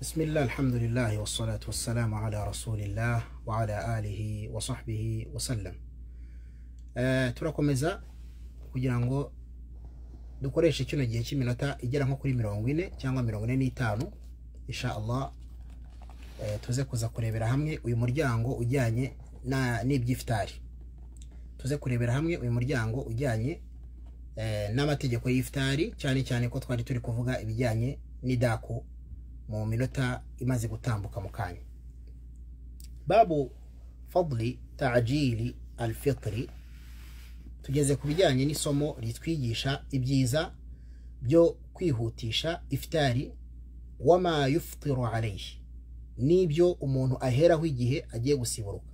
Bismillah, alhamdulillah, wassalatu wassalamu ala rasulillah wa ala alihi wa sahbihi wa sallam. Eh, turakomeza kugira ngo dukoreshe kino gihe cy'iminota igera nko kuri mirongo ine cyangwa mirongo ine n'itanu insha Allah eh, tuze kuza kurebera hamwe uyu muryango ujyanye n'iby'ifitari tuze kurebera hamwe uyu muryango ujyanye eh, n'amategeko y'ifitari cyane cyane ko twari turi kuvuga ibijyanye n'idaku mu minota imaze gutambuka mu kanya babu fadli tajili alfitiri tugeze ku bijyanye n'isomo ritwigisha ibyiza byo kwihutisha ifitari wama yufutiru alayhi n'ibyo umuntu aheraho igihe agiye gusiburuka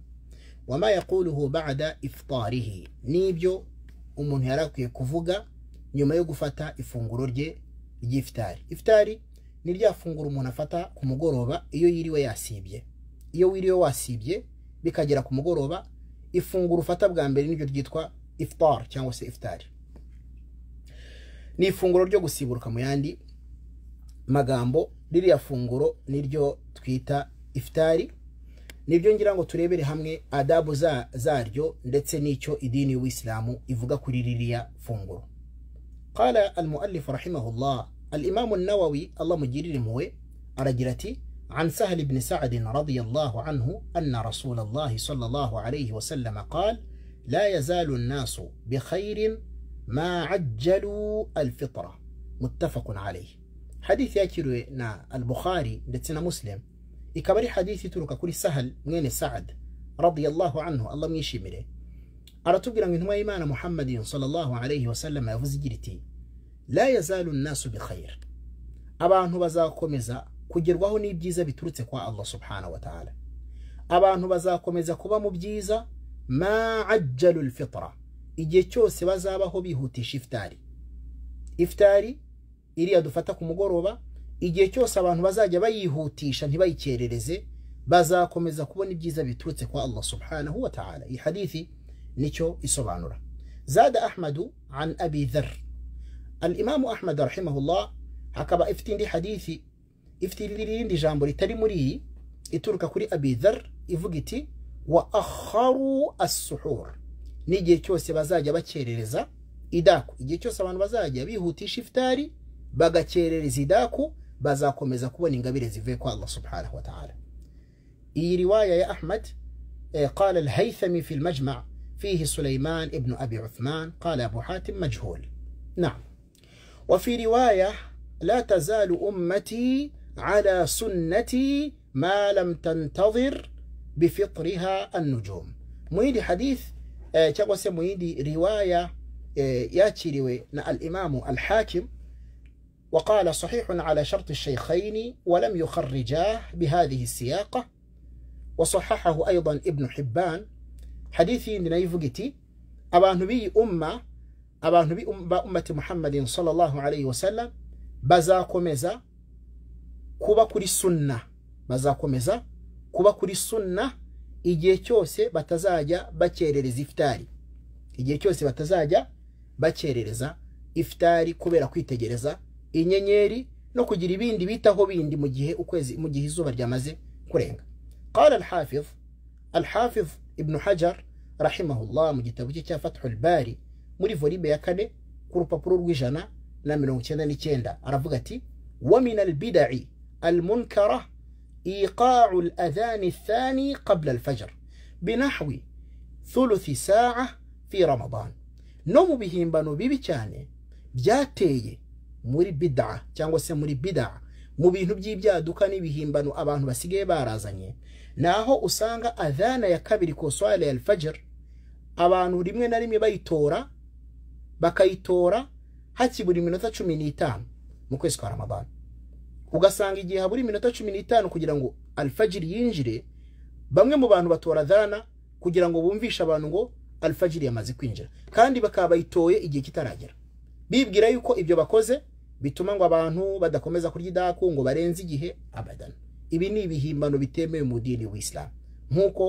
wama yakuluhu bada ifitarihi n'ibyo umuntu yari akwiye kuvuga nyuma yo gufata ifunguro rye ry'ifitari ifitari ni rya funguro umuntu afata ku mugoroba iyo yiriwe yasibye iyo wiriwe wasibye bikagera ku mugoroba ifunguro ufata bwa mbere niryo ryitwa iftar cyangwa se ifutari ni ifunguro ryo gusiburuka mu yandi magambo ririya funguro niryo twita iftari nibyo ngira ngo turebere hamwe adabu zaryo ndetse n'icyo idini y'ubuyisilamu ivuga kuri ririya funguro qala al rahimahullah الإمام النووي اللهم جريرم هو أرجلتي عن سهل بن سعد رضي الله عنه أن رسول الله صلى الله عليه وسلم قال لا يزال الناس بخير ما عجلوا الفطرة متفق عليه حديث يكيرو نا البخاري لتنا مسلم إكبري حديث ترك كل سهل من سعد رضي الله عنه الله ميشي مره أرتبنا من هو إيمان محمد صلى الله عليه وسلم يفزجرتي la yazalu nasu bikhayr abantu bazakomeza kugerwaho n'ibyiza biturutse kwa Allah subhanahu wa ta'ala abantu bazakomeza kuba mu byiza ma ajjalu alfitra igihe cyose bazabaho bihutisha ifitari ifitari iriya dufata ku mugoroba igihe cyose abantu bazajya bayihutisha ntibayikerereze bazakomeza kubona ibyiza biturutse kwa Allah subhanahu wa ta'ala iyi hadithi nicyo isobanura zada ahmadu an abi الإمام أحمد رحمه الله هكبا إفتين دي حديثي إفتين لي دي جامبري تلمري إترك كوري أبي ذر إفقتي وأخروا السحور نيجي كيوسي بزاجة بچيريزا إداكو إيجي كيوسي بان بزاجة بيهوتي شفتاري بغا تيريز إداكو بزاكو مزاكو ونغبير زيفيكو الله سبحانه وتعالى إي رواية يا أحمد آه، قال الهيثمي في المجمع فيه سليمان ابن أبي عثمان قال أبو حاتم مجهول نعم وفي رواية لا تزال أمتي على سنتي ما لم تنتظر بفطرها النجوم مويدي حديث eh, cyangwa se رواية riwaya آه، eh, الإمام الحاكم وقال صحيح على شرط الشيخين ولم يخرجاه بهذه السياقة وصححه أيضا ابن حبان حديثي نيفوغتي أبا نبي أمة abantu um-, ba umati muhammadin sallallahu alayhi wa bazakomeza kuba kuri sunna bazakomeza kuba kuri sunna igihe cyose batazajya bakerereza ifitari igihe cyose batazajya bakerereza ifitari kubera kwitegereza inyenyeri no kugira ibindi bitaho bindi mu gihe ukwezi mu gihe izuba ryamaze kurenga qala al-hafiz al hajar rahimahullah mu gitabo cye cya fathul bari muri volume ya kane ku rupapuro rw'ijana na mirongo icyenda n'icyenda aravuga ati wa min albidai almunkara iqau aladhani thani qabla alfajr binahwi thuluthi saa fi ramadan no mu bihimbano bibi cyane byateye muri bidaa cyangwa se muri bidaa mu bintu by'ibyaduka n'ibihimbano abantu basigaye barazanye naho usanga adhana ya kabiri ku swala ya alfajar abantu rimwe na rimwe bayitora bakayitora hakibura iminota cumi n'itanu mu kwezi kwa ramabana ugasanga igihe habura iminota cumi n'itanu kugira ngo alifagiri yinjire bamwe mu bantu batora darana kugira ngo bumvishe abantu ngo alifagiri yamaze kwinjira kandi bakaba bayitoye igihe kitaragera bibwira yuko ibyo bakoze bituma ngo abantu badakomeza kurya idaku ngo barenze igihe abadana ibi ni ibihimbano bitemewe mu dini w'isilamu nk'uko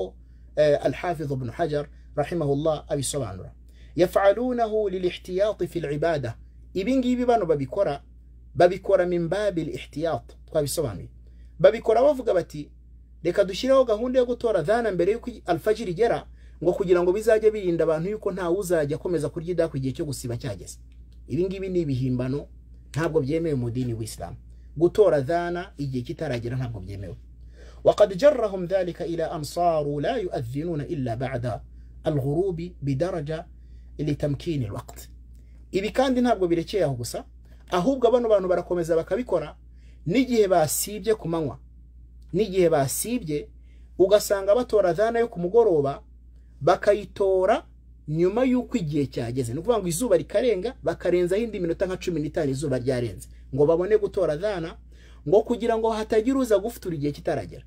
eh, alhafi ibn hajar rahimahullah abisobanura yafalunahu lilihtiyati fi libada ibingibi bano babikora babikora min babi lihtiyat twabisobanuye babikora bavuga bati reka dushyireho gahunda yo gutora dhana mbere y'uko alfajiri igera ngo kugira ngo bizajye birinda abantu yuko nta uzajya akomeza kurya idaku igihe cyo gusiba cyageze ibingibi ni ibihimbano ntabwo byemewe mu dini w'isilamu gutora dhana igihe kitaragera ntabwo byemewe وقد jarrahum dhalika ila أمصار la yuadhinuna illa ba'da alghurubi bidaraja ilitamkini waqti ibi kandi ntabwo birekeye aho gusa ahubwo bano bantu barakomeza bakabikora n'igihe basibye ku manywa n'igihe basibye ugasanga batora dana yo ku mugoroba bakayitora nyuma y'uko igihe cyageze ni ukuvuga ngo izuba rikarenga bakarenzaho indi minota nka cumi n'itanu izuba ryarenze ngo babone gutora dana ngo kugira ngo hatagira uza gufutura igihe kitaragera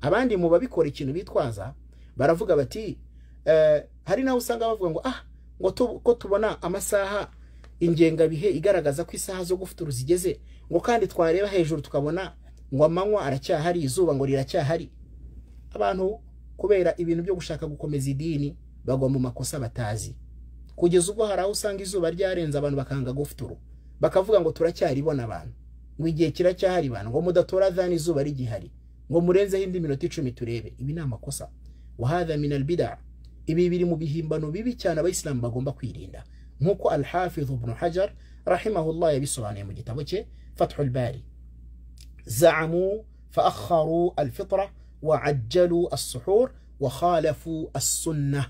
abandi mu babikora ikintu bitwaza baravuga bati eh, hari n'aho usanga bavuga ngo ah ngo ko tubona amasaha ingengabihe igaragaza ko isaha zo gufuturu zigeze ngo kandi twareba hejuru tukabona ngo amanywa aracyahari izuba ngo riracyahari abantu kubera ibintu byo gushaka gukomeza idini bagwa mu makosa batazi kugeza ubwo hari aho usanga izuba ryarenze abantu bakanga gufuturu bakavuga ngo turacyaribona abantu ngo igihe kiracyahari abantu ngo mudatora dani izuba rigihari ngo murenzeho indi minota icumi turebe ibi ni amakosa wahada minal ibi biri mu bihimbano bibi cyane abayisilamu bagomba kwirinda nk'uko alhafidh ibn hajar rahimahullah yabisobanuye mu gitabo cye fathul bari zamu faakharu alfitra waajjalu assuhur wakhalafu assunna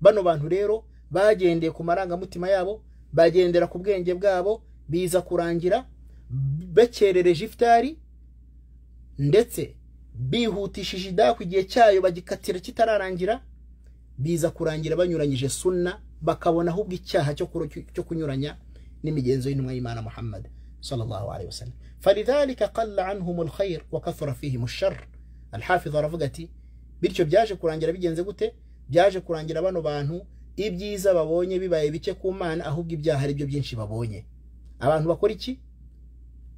bano bantu rero bagendeye ku marangamutima yabo bagendera ku bwenge bwabo biza kurangira bekerereje iftari ndetse bihutishije idaku igihe cyayo bagikatira kitararangira biza kurangira banyuranyije sunna bakabona ahubwo icyaha cyo kunyuranya n'imigenzo y'intumwa y'imana muhammad sallallahu alaihi wasallam falidhalika qalla anhum alkhair wa kathura fihim ashar alhafiz aravuga ati bityo byaje kurangira bigenze gute byaje kurangira bano bantu ibyiza babonye bibaye bike ku mana ahubwo ibyaha ari byo byinshi babonye abantu bakora iki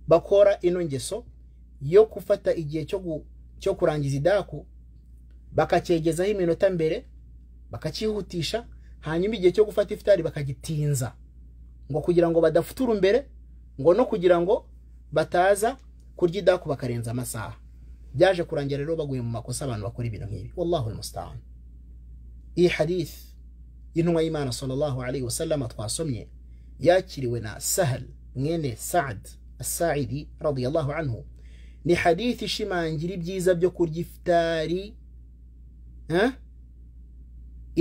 bakora ino ngeso yo gufata igihe cyo kurangiza idaku bakacyegezaho iminota mbere bakakihutisha hanyuma igihe cyo gufata ifitari bakagitinza ngo kugira ngo badafutura imbere ngo no kugira ngo bataza kurya idaku bakarenza amasaha byaje kurangira rero baguye mu makosa abantu bakora ibintu nk'ibi wallahu almustaan iyi hadith y'intumwa y'imana sallallahu alayhi wasallam twasomye yakiriwe na sahal mwene saad asaidi radiyallahu anhu ni hadith ishimangira ibyiza byo kurya ifitari eh?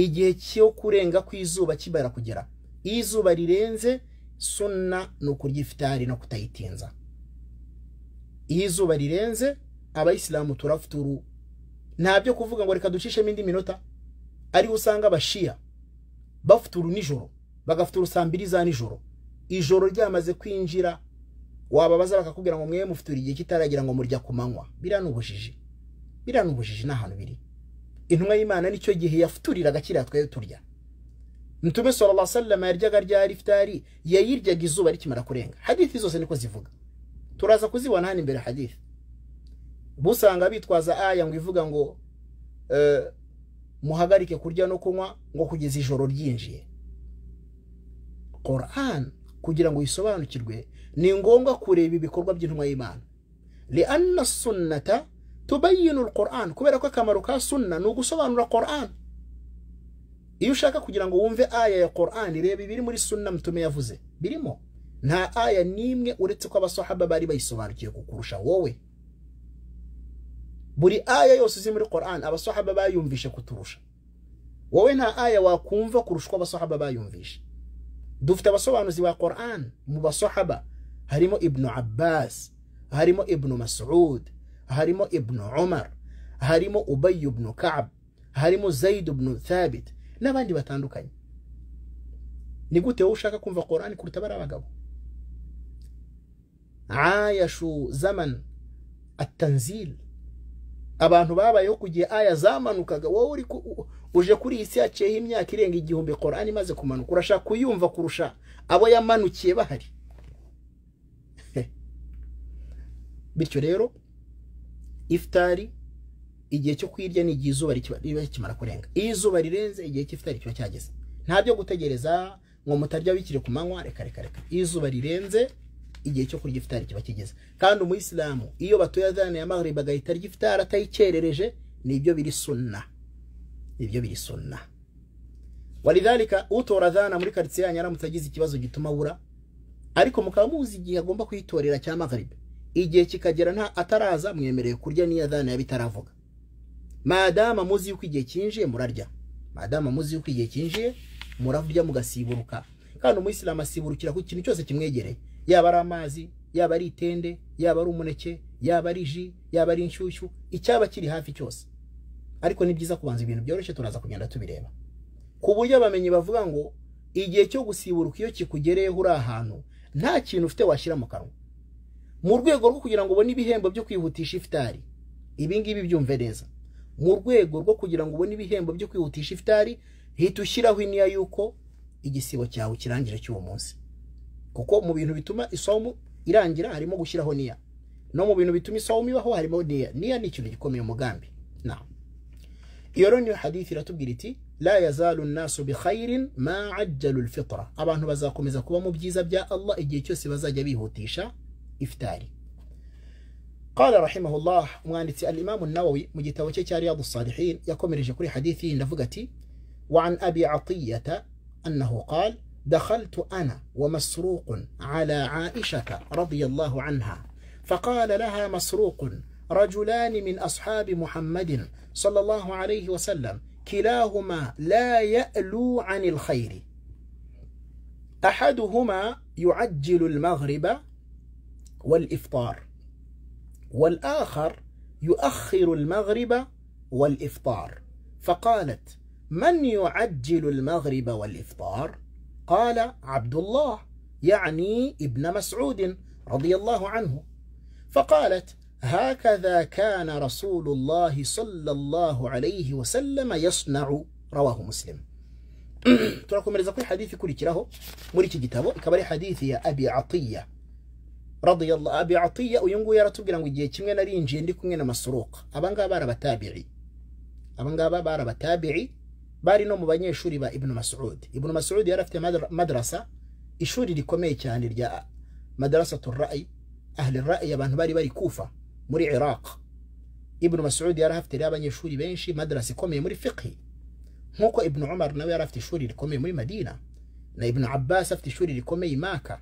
igihe cyo kurenga kw'izuba kibara kugera izuba rirenze suna ni ukurya ifitari no kutayitinza iyo izuba rirenze abayisilamu turafuturu ntabyo kuvuga ngo reka ducishemo indi minota ariho usanga abashiya bafuturu nijoro bagafite saa mbiri za nijoro ijoro ryamaze kwinjira wababaza bakakubwira ngo mwe mufutura igihe kitaragira ngo murya ku manywa biriya ni ubujiji ni ahantu biri intumwa y'imana nicyo gihe yafuturiraga kiriya twe turya mutume sallallahu sallama yaryaga ryari ifitari yayiryaga izuba rikimara kurenga hadithi zose niko zivuga turaza kuzibona hano imbere hadithi busanga bitwaza aya ngo ivuga ngo eh, muhagarike kurya no kunywa ngo kugeza ijoro ryinjiye koran kugira ngo uyisobanukirwe ni ngombwa kureba ibikorwa by'intumwa y'imana leana sunnata tubayinu Quran kubera ko akamaro ka sunna ni ugusobanura Quran iyo ushaka kugira ngo wumve aya ya Quran reba ibiri muri sunna mutume yavuze birimo nta aya n'imwe uretse ko abasahaba bari bayisobanukiye kukurusha wowe buri aya yose uzi muri Quran abasahaba bayumvishe kuturusha wowe nta aya wakumva kurusha uko abasahaba bayumvishe dufite abasobanuzi ba Quran mu basohaba harimo ibnu Abbas harimo ibnu Mas'ud harimo ibnu umar harimo ubayi ibnu kabu harimo zayidu ibnu thabit n'abandi batandukanye ni gute wowe ushaka kumva korani kuruta bari abagabo ayashu zaman atanzil abantu babayeho ku gihe aya zamanukaga wowe uje kuri iyi si yaciyeho imyaka irenga igihumbi korani imaze kumanuka urashaka kuyumva kurusha abo yamanukiye bahari bityo rero iftari igihe cyo kuyirya ni igihe izuba riba rikimara kurenga iyo izuba rirenze igihe cy'ifutari kiba cyageze nta byo gutegereza ngo mutarya bikiri ku manywa reka reka reka iyo izuba rirenze igihe cyo kurya ifutari kiba kigeze kandi umuyisilamu iyo batuye azana ya maghrib arya ifutari atayikerereje nibyo biri sunna nibyo biri sunna walidhalika utora azana muri karitsiye yanyu aramutse agize ikibazo gituma abura ariko mukaba muzi igihe agomba kuyitorera cya maghrib igihe kikagera nta ataraza mwemerewe kurya n'iyo adana yaba madama muzi yuko igihe cyinjiye murarya madama muzi yuko igihe cyinjiye murarya mugasiburuka kandi umuyisilamu asiburukira ku kintu cyose kimwegereye yaba ari amazi yaba ari itende yaba ari umuneke yaba ari ji yaba ari inshyushyu icyaba kiri hafi cyose ariko ni byiza kubanza ibintu byoroshye turaza kugenda tubireba ku buryo abamenyi bavuga ngo igihe cyo gusiburuka iyo kikugereyeho uri ahantu nta kintu ufite washyira mu kanwa mu rwego rwo kugira ngo ubone ibihembo byo kwihutisha ifitari ibi ngibi byumve neza mu rwego rwo kugira ngo ubone ibihembo byo kwihutisha ifitari hita ushyiraho iniya y'uko igisibo cyawe kirangira cy'uwo munsi kuko mu bintu bituma isomo irangira harimo gushyiraho niya no mu bintu bituma isomo ibaho harimo niya niya ni ikintu gikomeye umugambi iyo rero niyo hadithi iratubwira iti la yazalu nasu bi khairin ma ajjalu alfitra abantu bazakomeza kuba mu byiza bya Allah igihe cyose bazajya bihutisha إفتاري قال رحمه الله مؤنث الإمام النووي مجتوى رياض الصالحين يكمل كل حديثي نفقتي وعن أبي عطية أنه قال دخلت أنا ومسروق على عائشة رضي الله عنها فقال لها مسروق رجلان من أصحاب محمد صلى الله عليه وسلم كلاهما لا يألو عن الخير أحدهما يعجل المغرب والإفطار والآخر يؤخر المغرب والإفطار فقالت من يعجل المغرب والإفطار؟ قال عبد الله يعني ابن مسعود رضي الله عنه فقالت هكذا كان رسول الله صلى الله عليه وسلم يصنع رواه مسلم turakomeza kuri حديثي كل كراهو iki كتابه كبري حديثي يا أبي عطية رضي الله أبي عطية وينجو يا رتب جلنا وجيه كم نري نجي عندك كم نمسروق أبان قابار بتابعي أبان قابار بار بتابعي باري نوم بني شوري با ابن مسعود ابن مسعود يعرف مدرسة إشوري دي كم يجي عن الرجاء مدرسة الرأي أهل الرأي يبان باري باري كوفة مري عراق ابن مسعود يعرف تلا بني شوري بينشي مدرسة كم مري فقهي موكو ابن عمر نوي يعرف تشوري كم مري مدينة نا ابن عباس يعرف تشوري كم ماكا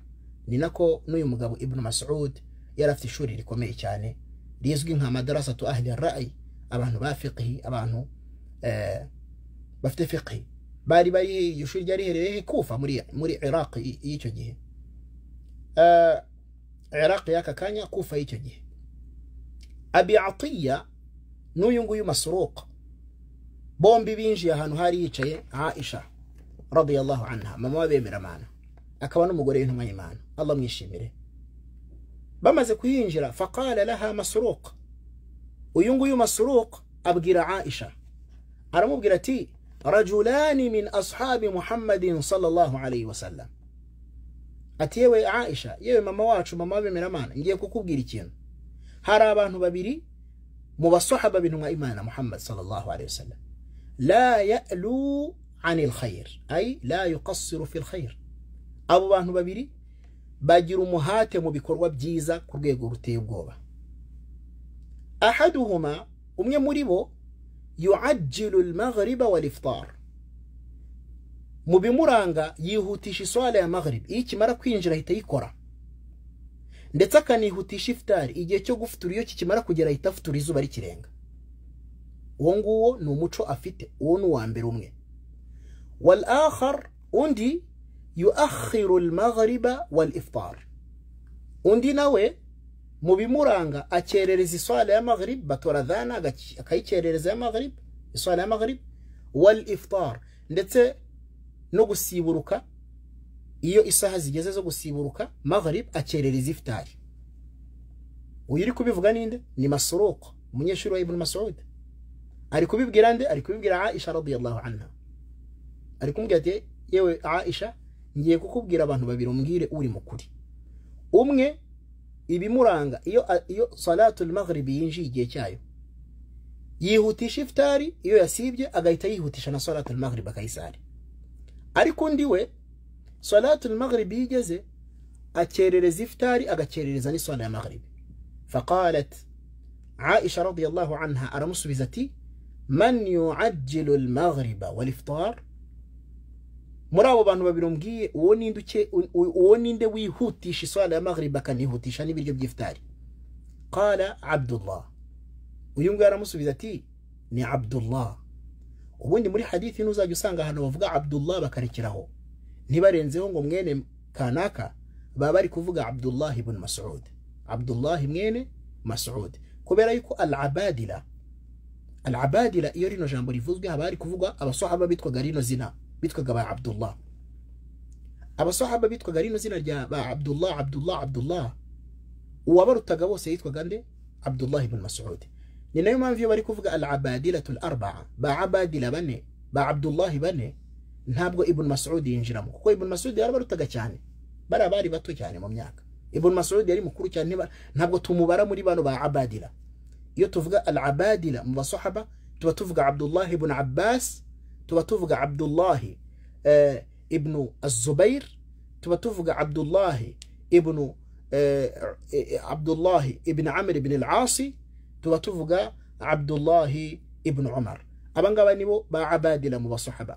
ni nako n'uyu mugabo ibnu masud yari afite ishuri rikomeye cyane rizwi nka madarasatu ahli rayi abantu ba fiqhi abantu eh, bafite fiqhi bari bari iryo ryari riherereye kufa muri muri iraq y'icyo gihe eh, iraq y'aka kanya kufa y'icyo gihe abi n'uyu nguyu masuruka bombi binjiye ahantu hari hicaye aisha radiyallahu anha mama wa bemeramana akaba n'umugore w'intumwa y'imana allah mwishimire bamaze kuhinjira faqala laha masruq uyu nguyu masruq abwira aisha aramubwira ati rajulani min ashabi muhammadin sallallahu alayhi wasallam ati yewe aisha yewe mama wacu mama mana ngiye kukubwira ikintu hari abantu babiri mu basahaba b'intumwa imana muhammad sallallahu alayhi wasallam la ya'lu anil khair ay la yuqassiru fil khair abo bantu babiri bagira umuhate mu bikorwa byiza ku rwego ruteye ubwoba ahaduhuma umwe muri bo yuajyiru al-maghriba wal mu bimuranga yihutisha iswara ya maghrib iyo ikimara kwinjira ahita ayikora ndetse akanihutisha ifutari igihe cyo gufutura iyo kikimara kugera ahita afutura izuba rikirenga uwo nguwo ni umuco afite uwo ni uwa mbere umwe wal akhar undi yuakhiru almaghriba waliftar undi nawe mu bimuranga akerereza iswala ya maghrib batoradhana akayikerereza ya maghrib iswala ya maghrib wal iftar ndetse no gusiburuka iyo isaha zigeze zo gusiburuka maghrib akerereza iftari uyu uri kubivuga ninde ni masuruq umunyeshuri wa ibn mas'ud ari kubibwira nde ari kubibwira aisha radiyallahu anha ari kumubwira ati yewe aisha ngiye kukubwira abantu babiri umbwire uri mukuri umwe ibimuranga iyo iyo salatul maghrib yinjiye igihe cyayo yihutisha iftari iyo yasibye agahita yihutisha na salatul maghrib akayisari ariko undi we salatul maghrib yigeze akerereza iftari agakerereza n'isala ya maghrib faqalat aisha radiyallahu anha aramusubiza ati man yuajjilu al-maghriba wal iftar muri abo bantu babiri mbwiye uwo ninde uke uwo ninde wihutisha iswara ya magariba akanihutisha n'ibiryo by'ifutari kara abdullah uyu nguyu aramusubiza ati ni abdullah ubundi muri hadithi ntuzajya usanga ahantu bavuga abdullah bakarekeraho ntibarenzeho ngo mwene kanaka baba bari kuvuga abdullah ibn masud abdullah mwene masud kubera yuko al abadira al abadira iyo rino jambo rivuzwe haba hari kuvugwa abasohaba bitwaga rino zina bitwaga ba abdullah abasahaba bitwaga rino zina rya ba abdullah abdullah abdullah uwabarutaga bose yitwaga nde abdullah ibn masud ni nayo mpamvu iyo bari kuvuga al abadilatu arbaa ba abadila bane ba abdullah bane ntabwo ibn masud yinjiramo kuko ibn masud yarabarutaga cyane bari bato cyane mu myaka ibn masud yari mukuru cyane ntabwo tumubara muri bano ba abadila iyo tuvuga al mu basahaba tuba tuvuga abdullah ibn abbas tuba tuvuga abdullahi ibnu azubair tuba tuvuga abdullahi ibnu abdullahi ibn amir ibn al-asi tuba tuvuga abdullahi ibn umar abangaba nibo ba abadila mu basahaba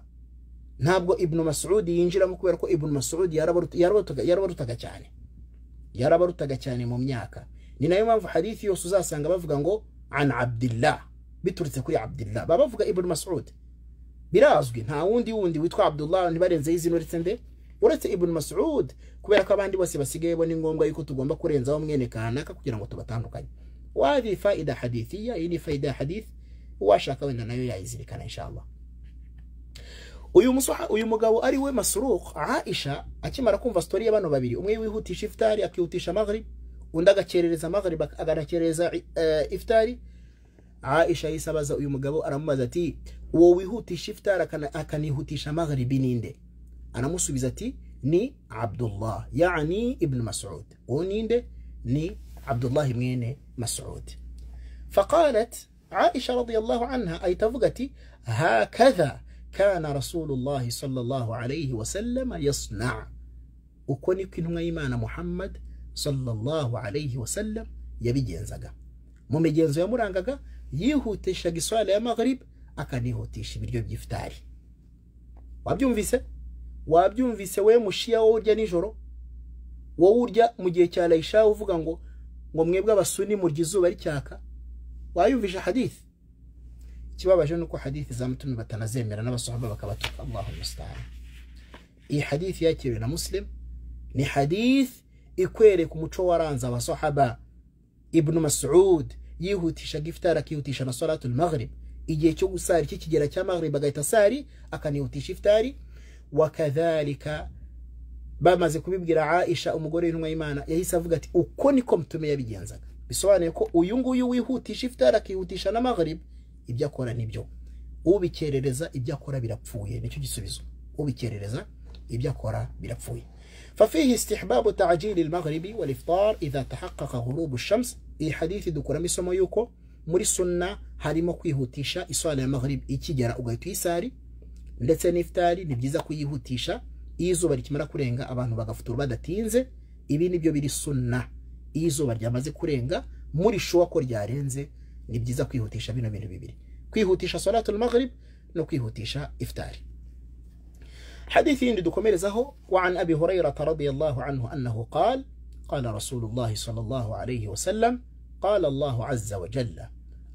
ntabwo ibnu masudi yinjiramo kubera ko ibnu masudi yarabarutaga cyane yarabarutaga cyane mu myaka ni nayo mpamvu hadithi yose uzasanga bavuga ngo an abdillah biturutse kuri abdillah baba bavuga ibnu masudi birazwi nta wundi wundi witwa abdullah ntibarenzeho izina uretse nde uretse ibn masud kubera ko abandi bose basigaye bo ni ngombwa yuko tugomba kurenzaho mwene kanaka kugira ngo tubatandukanye wari faida hadithiya iyi ni faida ya hadithi uwashaka wenda nayo yayizirikana inshallah uyu musaha uyu mugabo ari we masuruk aisha akimara kumva story y'abantu babiri umwe wihutisha iftari akihutisha maghrib undi agakerereza maghrib agakerereza eh, iftari aisha yahise abaza uyu mugabo aramubaza ati uwo wihutisha ifutari akanihutisha magharibi ninde aramusubiza ati ni abdullah yani ibn masud uwo ninde ni abdullah mwene masud فقالت عائشة رضي الله عنها أي تفقتي هكذا كان رسول الله صلى الله عليه وسلم يصنع وكوني كنوا إيمان محمد صلى الله عليه وسلم يبي جنزك mu migenzo yamurangaga yihutishaga iswara ya magaribe akanihutisha ibiryo by'ifutari wabyumvise wabyumvise we mushiya wowe urya nijoro wowe urya mu gihe cya layisha uvuga ngo ngo mwebwe abasuni murya izuba ricyaka wayumvisha hadithi ikibabaje ni uko hadithi za batanazemera n'abasahaba bakabatuka allahu musitani iyi hadithi yakiriwe na musilimu ni hadithi ikwereka umuco waranze abasahaba ibnu masud yihutisha gifitari akihutisha na salatul maghrib igihe cyo gusari kigera cya maghrib agahita asari akanihutisha ifitari wakadhalika bamaze kubibwira aisha umugore w'intumwa y'imana yahise avuga ati uko niko mutume yabigenzaga bisobanuye ko uyu nguyu wihutisha ifitari akihutisha na maghrib ibyo akora nibyo ubikerereza ibyo akora birapfuye nicyo gisubizo ubikerereza ibyo akora birapfuye ففيه استحباب تعجيل المغرب والإفطار إذا تحقق غروب iyi hadithi dukuramo isomo y'uko muri sunna harimo kwihutisha iswara ya magharibi ikigera ugahita uyisari ndetse n'ifitari ni byiza kuyihutisha iyo izuba rikimara kurenga abantu bagafutura badatinze ibi ni byo biri sunna iyo izuba ryamaze kurenga muri shuwa ko ryarenze ni byiza kwihutisha bino bintu bibiri kwihutisha salatul maghrib no kwihutisha iftari hadithi yindi dukomerezaho wa an abi hurairata radiyallahu anhu annahu qala قال رسول الله صلى الله عليه وسلم قال الله عز وجل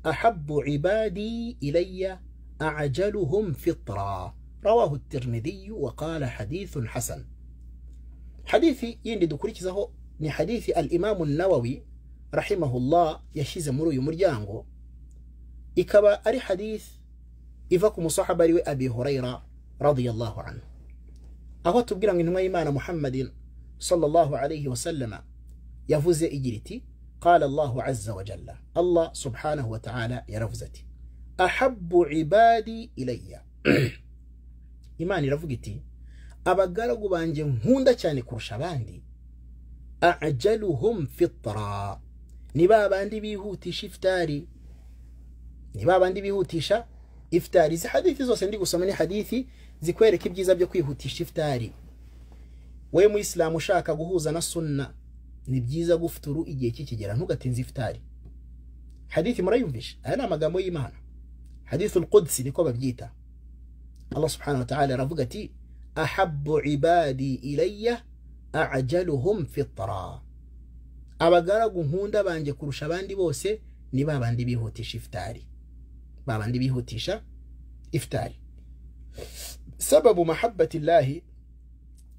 أحب عبادي إلي أعجلهم فطرا رواه الترمذي وقال حديث حسن حديثي يندي دكوريك زهو من حديث الإمام النووي رحمه الله يشيز مرو مروي مريانغو إكبا أري حديث إفاكو مصاحب أبي هريرة رضي الله عنه أهو تبقينا من إيمان محمد صلى الله عليه وسلم yavuze igira iti qala allahu azza wa jalla allah subhanahu wa ta'ala yaravuze ati ahabbu ibadi ilayya imana iravuga iti abagaragu banjye nkunda cyane kurusha abandi ajaluhum fitra ni ba bandi bihutisha ifutari ni ba bandi bihutisha ifutari izi hadithi zose ndi gusoma ni hadithi zikwereka ibyiza byo kwihutisha ifutari we muyisilamu ushaka guhuza na sunna ni byiza gufuturu igihe kikigera ntugatinze iftari hadithi murayumvisha aya ni amagambo y'imana hadithu lqudsi niko babyita allah subhanahu wa ta'ala aravuga ati ahabbu ibadi ilayya ajaluhum fitra abagaragu nkunda banje kurusha abandi bose ni babandi bandi bihutisha ifutari ba bandi bihutisha ifutari sababu mahabbati llahi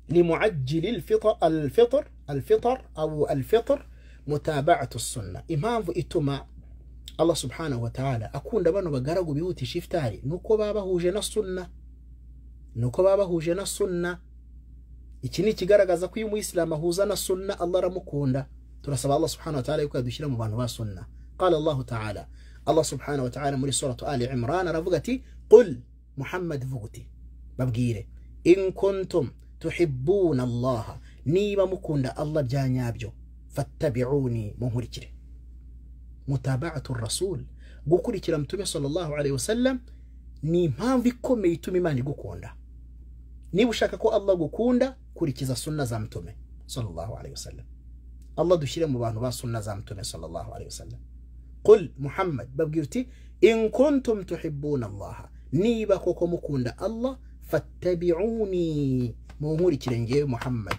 لمعجل الفطر الفطر الفطر أو الفطر متابعة السنة إمام إتما الله سبحانه وتعالى أكون دبانو بغرغو بيوتي شفتاري نوكو بابا هو جنا السنة نوكو بابا هو جنا السنة إتني تقرق زكوي مسلم هو زنا السنة الله رمكونا ترسب الله سبحانه وتعالى يكاد يشير مبانوا السنة قال الله تعالى الله سبحانه وتعالى من سورة آل عمران رفقتي qul muhammad vuguti ببقيره in kuntum tuhibbuuna allaha niba mukunda allah bya nyabyo fattabiuni munkurikire mutabaatu rasul gukurikira mtume sallallahu alaihi wasallam ni impamvu ikomeye ituma imana igukunda niba ushaka ko allah gukunda kurikiza sunna za mtume sallallahu alaihi wasallam allah dushyire mu bantu ba sunna za mtume sallallahu alaihi wasallam qul muhammad babwira uti in kuntum tuhibbuna allaha niba koko mukunda allah fattabiuni munkurikire ngewe muhammad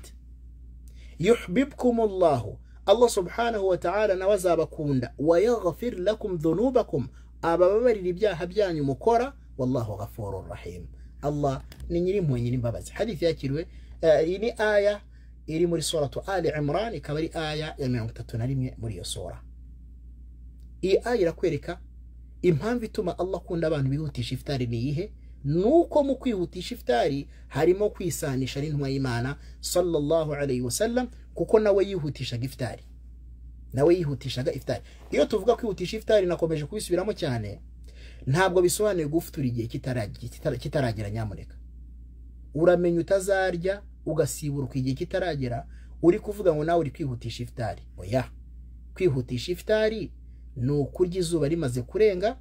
yuhibbukumullahu allah subhanahu wa ta'ala nawe azabakunda wa yaghfir abababarira ibyaha byanyu mukora wallahu ghafurur rahim allah ni nyiri impuhwe nyiri imbabazi yakiriwe iyi ni aya iri muri suratu ali imran ikaba ari aya ya mirongo itatu na rimwe muri iyo sura iyi aya irakwereka impamvu ituma allah akunda abantu bihutisha ifitari ni iyihe nuko mu kwihutisha ifutari harimo kwisanisha n'intumwa y'imana sallallahu alayhi wasallam kuko nawe yihutishaga ifutari nawe yihutishaga ifutari iyo tuvuga kwihutisha ifutari nakomeje kubisubiramo cyane ntabwo bisobanuye gufutura igihe kitaragera nyamuneka uramenya utazarya ugasiburuka igihe kitaragera uri kuvuga ngo nawe uri kwihutisha ifutari oya kwihutisha ifutari ni ukurya izuba rimaze kurenga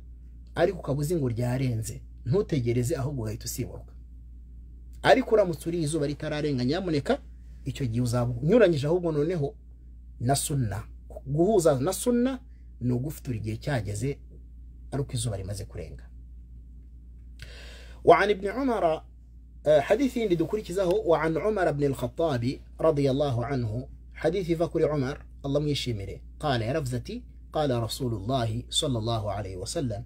ariko ukaba ngo ryarenze ntutegereze ahubwo ugahita usimbuka ariko uramutse uriye izuba ritararenga nyamuneka icyo giye uzaba unyuranyije ahubwo noneho na sunna guhuza na sunna no gufutura igihe cyageze ariko izuba rimaze kurenga وعن ابن عمر حديث لدكوريكزاه وعن عمر بن الخطاب رضي الله عنه حديث فكر عمر الله يشمره قال يا رفزتي قال رسول الله صلى الله عليه وسلم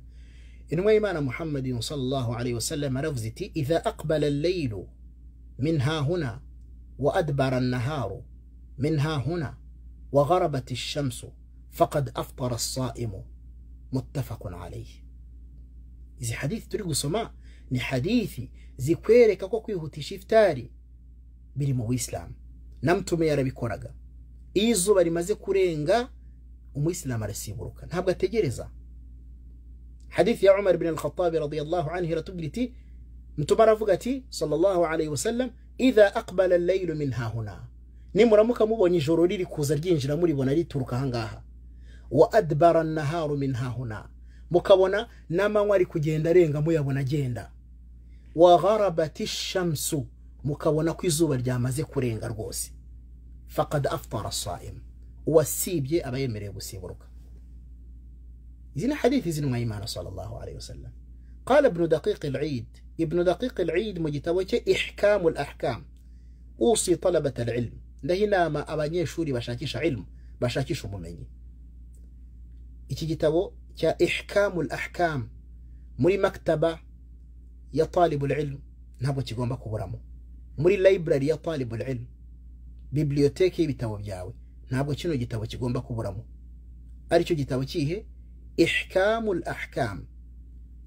إنما معنى محمد صلى الله عليه وسلم لفظتي إذا أقبل الليل منها هنا وأدبر النهار منها هنا وغربت الشمس فقد أفطر الصائم متفق عليه izi hadithi turi gusoma ni hadithi zikwereka ko kwihutisha ifutari biri mu buyisilamu na mtume yarabikoraga iyo izuba rimaze kurenga umuyisilamu arasiburuka ntabwo ategereza hadithi ya umar ibn al-Khattab radiyallahu anhu iratubira iti mutuma aravuga ati salllahu alaihi wasallam idha aqbala allailu min hahuna nimuramuka mubonye ijoro riri kuza ryinjira muribona rituruka ahangaha wa adbara naharu min hahuna mukabona n'amanywa ari kugenda arenga muyabona agenda wa gharabati shamsu mukabona ko izuba ryamaze kurenga rwose faqad aftara saim wasibye abayemereye gusiburuka زين حديث زين ميمان صلى الله عليه وسلم قال ابن دقيق العيد ابن دقيق العيد مجتوجه إحكام الأحكام أوصي طلبة العلم لهنا ما أبانيه شوري بشاكيش علم بشاكيش ممني إتجتو إحكام الأحكام مري مكتبة يا طالب العلم نابو تيغوما كورامو مري لايبراري طالب العلم ببليوتيكي بتوجاوي نابو تشنو جتاو تيغوما كورامو أريتشو جتاو تيهي ihkamu l ahkam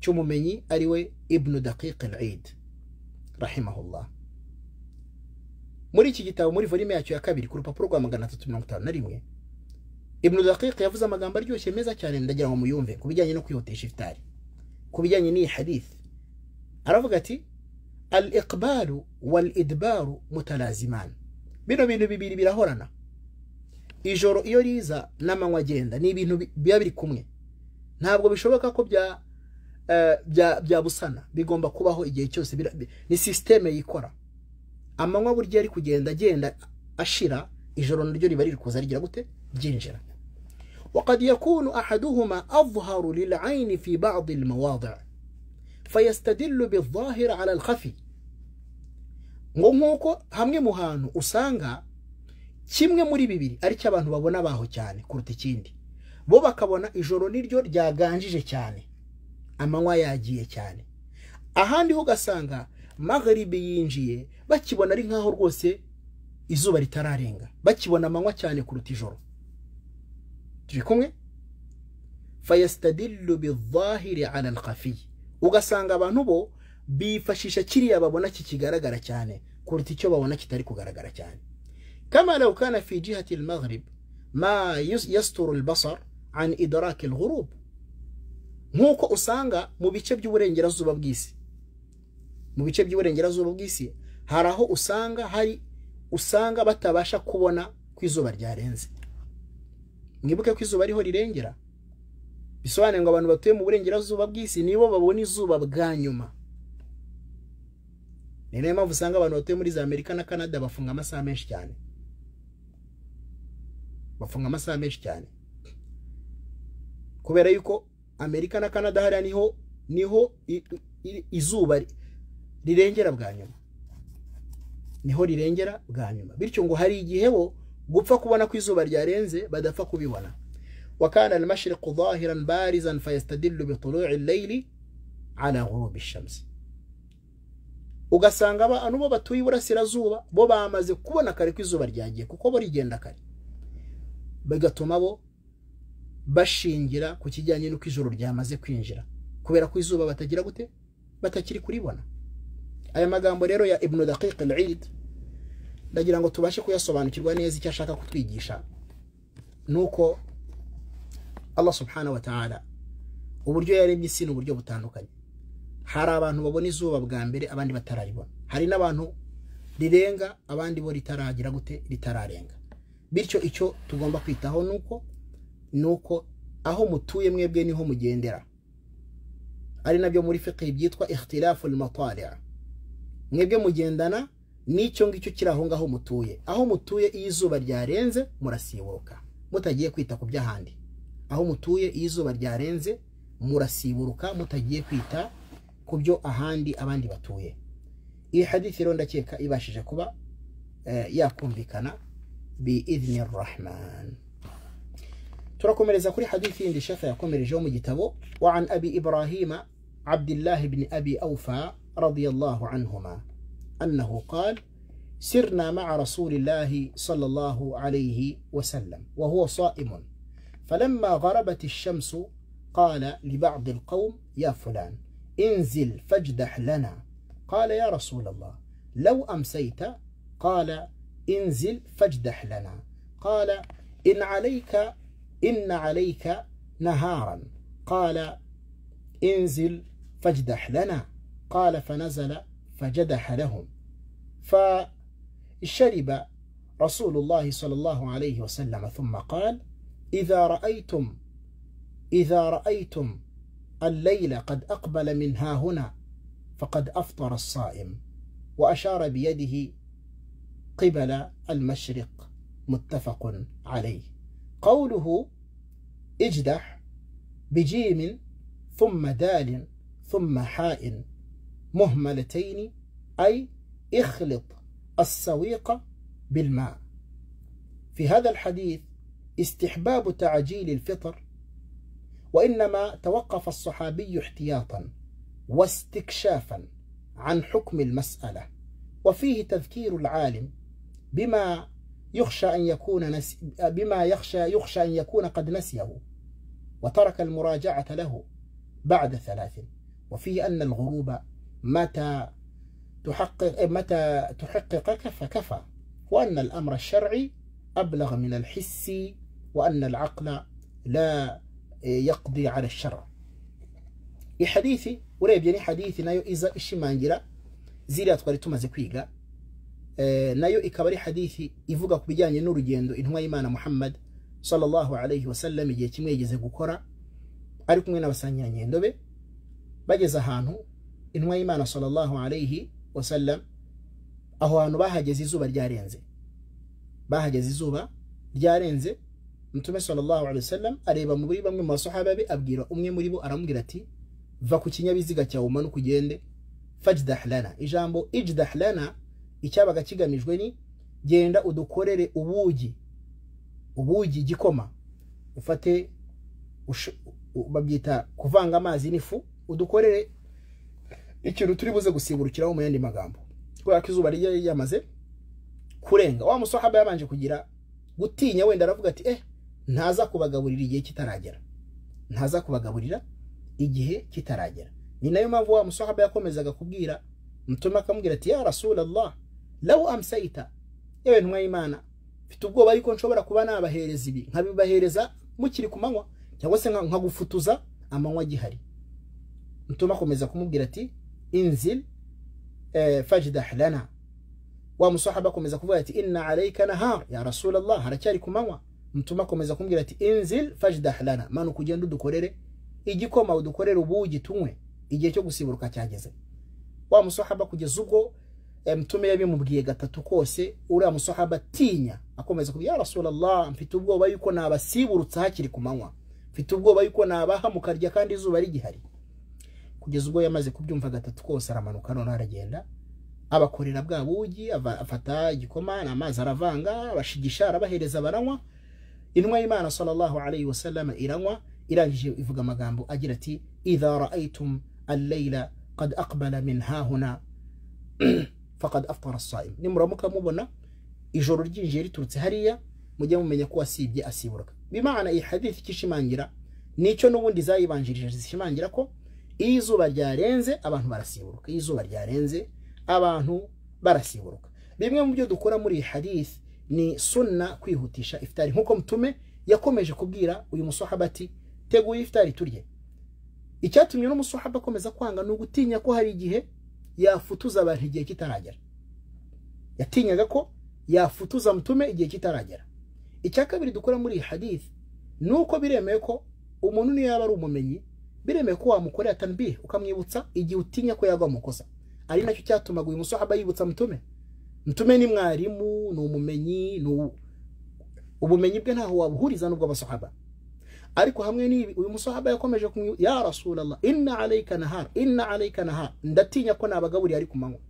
cy'umumenyi ari we ibnu daqiqi al rahimahullah muri iki gitabo muri volume yacyo ya kabiri ku rupapuro rwa magana atatu mirongo itanu na rimwe ibnu daqiqi yavuze amagambo aryoshye meza cyane ndagira ngo muyumve ku bijyanye no kwihutisha ifutari ku bijyanye n'iyi hadithi aravuga ati al Walidbaru wal idbaru bino bintu bibiri birahorana ijoro iyo riza n'amanywa agenda ni ibintu biba biri kumwe ntabwo bishoboka ko eh, bya bya busana bigomba kubaho igihe cyose ni sisiteme yikora amanywa burya ari kugenda agenda ashira ijoro naryo riba riri kuza rigira gute ryinjira وقد يكون أحدهما أظهر للعين في بعض المواضع فيستدل بالظاهر على الخفي ngo nk'uko hamwe mu hantu usanga kimwe muri bibiri ari cyo abantu babona baho cyane kuruta ikindi bo bakabona ijoro niryo ryaganjije cyane amanywa yagiye cyane ahandi ho ugasanga magaribi yinjiye bakibona ari nkaho rwose izuba ritararenga bakibona amanywa cyane kuruta ijoro turi kumwe fayasitadilu bivahire aranakafiye ugasanga abantu bo bifashisha kiriya babona kikigaragara cyane kuruta icyo babona kitari kugaragara cyane kama law kana fi jihati ma yasturu al an idarake rurubu nk'uko usanga mu bice by'uburengerazuba bw'isi mu bice by'uburengerazuba bw'isi hari aho usanga hari usanga batabasha kubona ko izuba ryarenze mwibuke ko izuba ariho rirengera bisobanuye ngo abantu batuye mu burengerazuba bw'isi nibo babona izuba bwa nyuma ni nayo mpamvu usanga abantu batuye muri za amerika na canada bafunga amasaha menshi cyane bafunga amasaha menshi cyane kubera yuko amerika na canada hariya niho niho izuba rirengera bwa nyuma niho rirengera bwa nyuma bityo ngo hari igihe bo gupfa kubona ko izuba ryarenze badapfa kubibona wakana al-mashriqu zahiran barizan fayastadillu bi tulu'i al-layli ala ugasanga abantu bo batuye iburasirazuba bo bamaze kubona kare ko izuba ryagiye kuko bo rigenda kare bigatuma bo bashingira ku kijyanye n'uko ijoro ryamaze kwinjira kubera ko izuba batagira gute batakiri kuribona aya magambo rero ya ibnu daqiq al-eid ndagira ngo tubashe kuyasobanukirwa neza icyo ashaka kutwigisha ni uko allah subhanahu wa ta'ala uburyo yaremye isi ni uburyo butandukanye hari abantu babona izuba bwa mbere abandi batararibona hari n'abantu rirenga abandi bo ritaragira gute ritararenga bityo icyo tugomba kwitaho ni uko ni uko aho mutuye mwebwe niho mugendera ari nabyo muri fiqh byitwa ikhtirafu al mwebwe mugendana n'icyo ngicyo kiri aho ngaho mutuye aho mutuye iyo izuba ryarenze murasiburuka mutagiye kwita ku by'ahandi aho mutuye iyo izuba ryarenze murasiburuka mutagiye kwita ku byo ahandi abandi batuye iyi hadithi rero ndakeka ibashije kuba eh, yakumvikana bi idni rahman turakomereza kuri hadithi yindi shefa yakomerejeho mu وعن أبي إبراهيم عبد الله بن أبي abi رضي الله عنهما أنه قال سرنا مع رسول الله صلى الله عليه وسلم وهو صائم فلما غربت الشمس قال لبعض القوم يا فلان انزل فاجدح لنا قال يا رسول الله لو أمسيت قال انزل فاجدح لنا قال إن عليك إن عليك نهارا قال انزل فاجدح لنا قال فنزل فجدح لهم فشرب رسول الله صلى الله عليه وسلم ثم قال إذا رأيتم إذا رأيتم الليل قد أقبل من ها هنا فقد أفطر الصائم وأشار بيده قبل المشرق متفق عليه قوله اجدح بجيم ثم دال ثم حاء مهملتين أي اخلط السويق بالماء في هذا الحديث استحباب تعجيل الفطر وإنما توقف الصحابي احتياطا واستكشافا عن حكم المسألة وفيه تذكير العالم بما يخشى أن يكون نسي بما يخشى يخشى أن يكون قد نسيه وترك المراجعة له بعد ثلاث وفيه أن الغروب متى تحقق متى تحققك فكفى وأن الأمر الشرعي أبلغ من الحس وأن العقل لا يقضي على الشرع i hadithi يعني حديثي hadithi إذا iza ishimangira ziriya twari tumaze Eh, nayo ikaba ari hadithi ivuga ku bijyanye n'urugendo intumwa y'imana muhammad sallallahu alayhi wa sallam igihe kimwe yigeze gukora ari kumwe n'abasangirangendo be bageze ahantu intumwa y'imana sallallahu alayhi wa sallam aho hantu bahageze izuba ryarenze bahageze izuba ryarenze mutume sallallahu alayhi wa sallam areba muri bamwe mu basahaba be abwira umwe muri bo aramubwira ati va ku kinyabiziga cyawe umanuka ugende fajdah ijambo ijdah icyabaga kigamijwe ni genda udukorere ubugi ubugi igikoma ufate babyita kuvanga amazi n'ifu udukorere ikintu turi buze gusiburukiraho mu yandi magambo kubera ko izuba ryari ryamaze kurenga wa musahaba yabanje kugira gutinya wenda aravuga ati eh ntaza kubagaburira igihe kitaragera ntaza kubagaburira igihe kitaragera ni nayo mpamvu wa musahaba yakomezaga kubwira mutuma akamubwira ati ya rasulullah lawu amusayita yewe ntumwa y'imana mfite ubwoba yuko nshobora kuba nabahereza ibi nkabibahereza mukiri ku manywa cyangwa se nkagufutuza amanywa agihari mutuma akomeza kumubwira ati inzil eh, fajidah wa musahaba akomeza kuvuga ati inna alayka nahar ya rasulallah haracyari ku manywa mutuma akomeza kumubwira ati inzil fajidah lana kugenda ugende udukorere igikoma udukorere ubu tunywe igihe cyo gusiburuka cyageze wa musahaba kugeza ubwo Eh, mutume yabimubwiye gatatu kose uriya musohaba atinya akomeza kuba yarasura mfite ubwoba yuko nabasiburutsa hakiri ku manywa mfite ubwoba yuko nabaha mukarya kandi izuba rigihari kugeza ubwo yamaze kubyumva gatatu kose aramanuka noneho aragenda abakorera bwa bugi afata igikoma ni amazi aravanga abashigisha arabahereza baranywa inwa y'imana sallallahu alayhi wa sallam iranywa irangije ivuga amagambo agira ati idha ra'aytum al-layla qad aqbala fakad afutara sayimu nimura mubona ijoro ryinjiye riturutse hariya mujye mumenya ko wasibye asibuka bimana iyi hadith icyo ishimangira nicyo n'ubundi zayibanjirije zishimangira ko iyo izuba ryarenze abantu barasiburuka iyo izuba ryarenze abantu barasiburuka bimwe mu byo dukora muri iyi hadithi ni sunna kwihutisha ifitari nk'uko mutume yakomeje kubwira uyu musahabati teguye ifitari turye icyatumye n'umusahabu akomeza kwanga ni ugutinya ko hari igihe yafutuza abantu igihe kitaragera yatinyaga ko yafutuza mutume igihe kitaragera icya kabiri dukora muri iyi hadithi ni uko biremeye ko umuntu niyo yaba ari umumenyi biremeye ko wamukorera tanbihe ukamwibutsa igihe utinya ko yagwa mu ari nacyo cyatumaga uyu musohaba yibutsa mutume mutume ni mwarimu ni umumenyi ni ubumenyi bwe ntaho wabuhuriza n'ubwo abasohaba ariko hamwe n'ibi uyu musahaba yakomeje yarasura ya rasulullah inna alayka nahar inna alayka ndatinya ko nabagaburiye ari ku manywa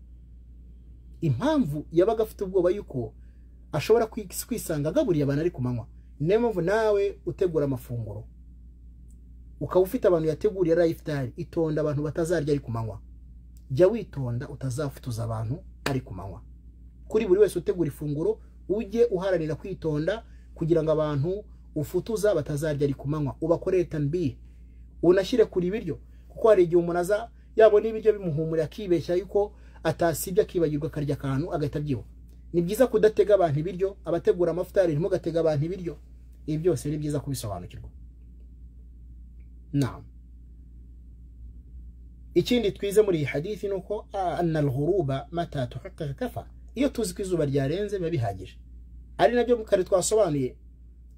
impamvu yabaga afite ubwoba yuko ashobora kwisanga agaburiye abantu ari ku manywa niyo mpamvu nawe utegura amafunguro ukaba ufite abantu yateguriye ari ifutari itonda abantu batazarya ari ku manywa jya witonda utazafutuza abantu ari ku manywa kuri buri wese utegura ifunguro ujye uharanira kwitonda kugira ngo abantu ufutuza batazarya ari ku manywa ubakorere tambiye unashyire kuri ibiryo kuko hari igihe umuntu aza yabona ibiryo bimuhumura akibeshya yuko atasibye akibagirwa akarya akantu agahita abyibuha ni byiza kudatega abantu ibiryo abategura amavuta yarimo gatega abantu ibiryo ibi byose ni byiza kubisobanukirwa nta ikindi twize muri iyi hadithi ni uko anaruhuruba matatu kafa iyo tuzi ko izuba ryarenze biba bihagije ari nabyo kare twasobanuye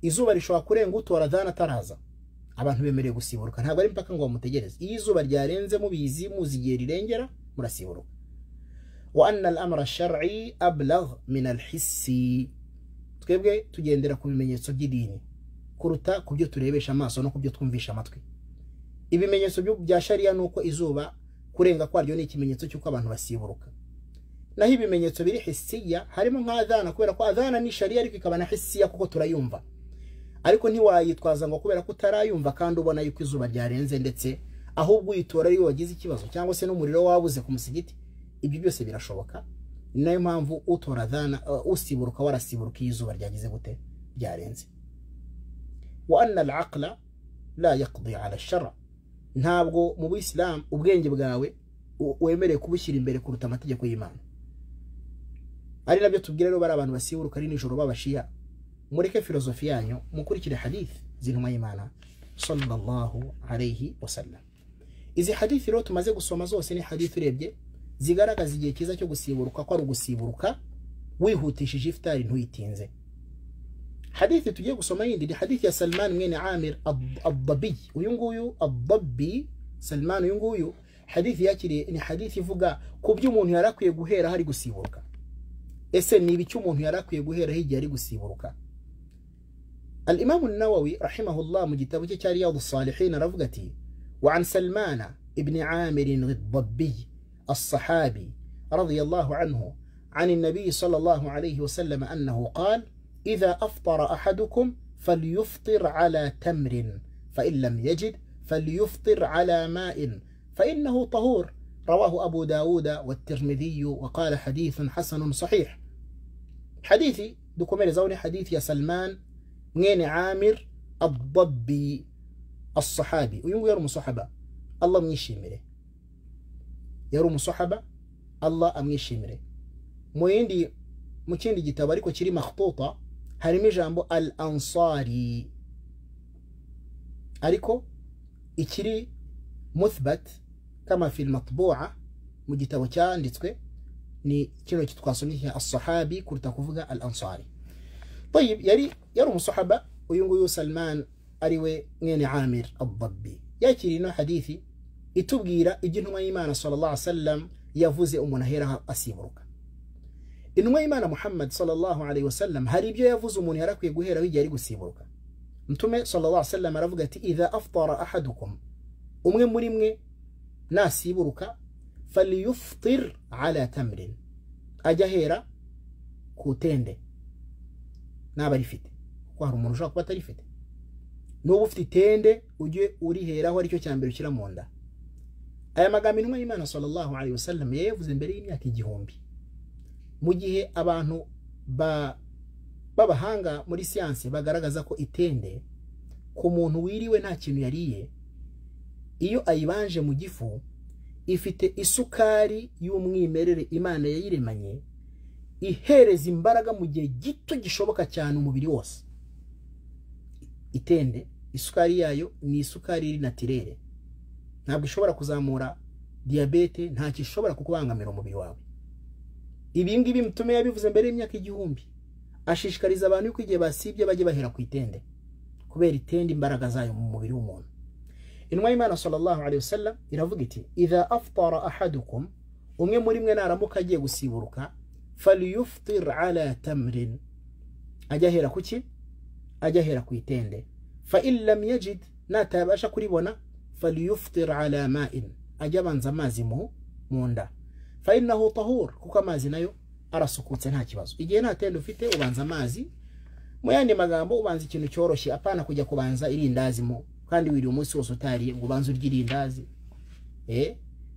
izuba rishobora kurenga utora dani ataraza abantu bemerewe gusiburuka ntabwo ari impaka ngo bamutegereze iyo izuba ryarenze mubizi muzi igihe rirengera murasiburuka wa anna shar'i ablagh min twebwe tugendera ku bimenyetso by'idini kuruta ku byo turebesha amaso no ku byo twumvisha amatwi ibimenyetso bya shariya ni uko izuba kurenga kwaryo ni ikimenyetso cy'uko abantu basiburuka naho ibimenyetso biri hisiya harimo nka kubera ko adana ni shariya ariko ikaba na hisiya kuko turayumva ariko ntiwayitwaza ngo kubera ko utarayumva kandi ubona yuko izuba ryarenze ndetse ahubwo uyitora iyo wagize ikibazo cyangwa se n'umuriro wabuze ku musigiti ibyo byose birashoboka ni nayo mpamvu utora dana uh, usiburuka warasiburuka iyo izuba ryagize gute byarenze wa anna la yaqdi ala ntabwo mu buyisilamu ubwenge bwawe wemerewe kubushyira imbere kuruta amategeko y'imana ari nabyo tubwira rero bari abantu basiburuka ari nijoro babashiya mureke filozofi yanyu mukurikire hadithi z'intumwa y'imana sallallahu alayhi wasallam izi hadithi rero tumaze gusoma zose ni hadithi urebye zigaragaza igihe cyiza cyo gusiburuka ko ari ugusiburuka wihutishije ifutari ntuyitinze hadithi tugiye gusoma yindi ni hadithi ya salman mwene amir abdabi uyu nguyu abdabi salman uyu nguyu hadithi yakiriye ni hadithi ivuga ku byo umuntu yari akwiye guhera hari gusiburuka ese ni ibiki umuntu yari akwiye guheraho igihe ari gusiburuka الإمام النووي رحمه الله مجتبك رياض الصالحين رفقتي وعن سلمان ابن عامر الضبي الصحابي رضي الله عنه عن النبي صلى الله عليه وسلم أنه قال إذا أفطر أحدكم فليفطر على تمر فإن لم يجد فليفطر على ماء فإنه طهور رواه أبو داود والترمذي وقال حديث حسن صحيح حديثي دوكومير زوني حديث يا سلمان نين عامر الضبي الصحابي ويو يرمو صحابة الله من يشيمره يرمو صحابة الله أم يشيمره مويندي مكيندي جتاباريكو تشري مخطوطة هرمي جامبو الأنصاري أريكو ikiri مثبت كما في المطبوعة mu وشان cyanditswe ني kino twasomye الصحابي kuruta kuvuga الأنصاري طيب يلي yari umusahaba uyu nguyu salman ariwe mwene amir ababbi yakiriye ino hadithi itubwira ibyo intumwa y'imana sallallahu sallam yavuze umuntu aheraho asiburuka intumwa y'imana muhammad sallallahu alayhi wasallam hari ibyo yavuze umuntu yari akwiye guheraho igihe ari gusiburuka mtume sallallahu sallam aravuga ati idha aftara ahadukum umwe muri mwe nasiburuka falyuftir ala tamrin ajya ahera ku tende naba arifite kuko hari umuntu ushobora kuba atarifite n'uba ufite itende ujye uriheraho aricyo cya mbere ushyira mu nda aya magambo intumwa y'imana sallallahu alayhi wasallam yayavuze mbere y'imyaka igihumbi mu gihe abantu b'abahanga muri siyanse bagaragaza ko itende ku muntu wiriwe nta kintu yariye iyo ayibanje mu gifu ifite isukari y'umwimerere imana yayiremanye ihereza imbaraga mu gihe gito gishoboka cyane umubiri wose itende isukari yayo ni isukari iri natirere ntabwo ishobora kuzamura diyabete ntacyo ishobora kukubangamira umubiri wawe ibi ngibi mutume yabivuze mbere y'imyaka igihumbi ashishikariza abantu yuko igihe basibye bajye bahera ku itende kubera itende imbaraga zayo mu mubiri w'umuntu inwa y'imana sallallahu alaihi wasallam iravuga iti idha aftara ahadukum umwe muri mwe naramuka agiye gusiburuka falyuftir ala tamrin ajya ahera ku ki ajya ahera ku itende fa ilam yajid natabasha kuribona faliyufutira ala ma'in ajya abanza amazi mu nda fa innahu tahur kuko amazi nayo arasukutse nta kibazo igihe nta ufite ubanza amazi mu yandi magambo ubanza ikintu cyoroshye apana kujya kubanza irindazi mu kandi wiriwe umunsi wose utari ngo ubanze urye irindazi eh?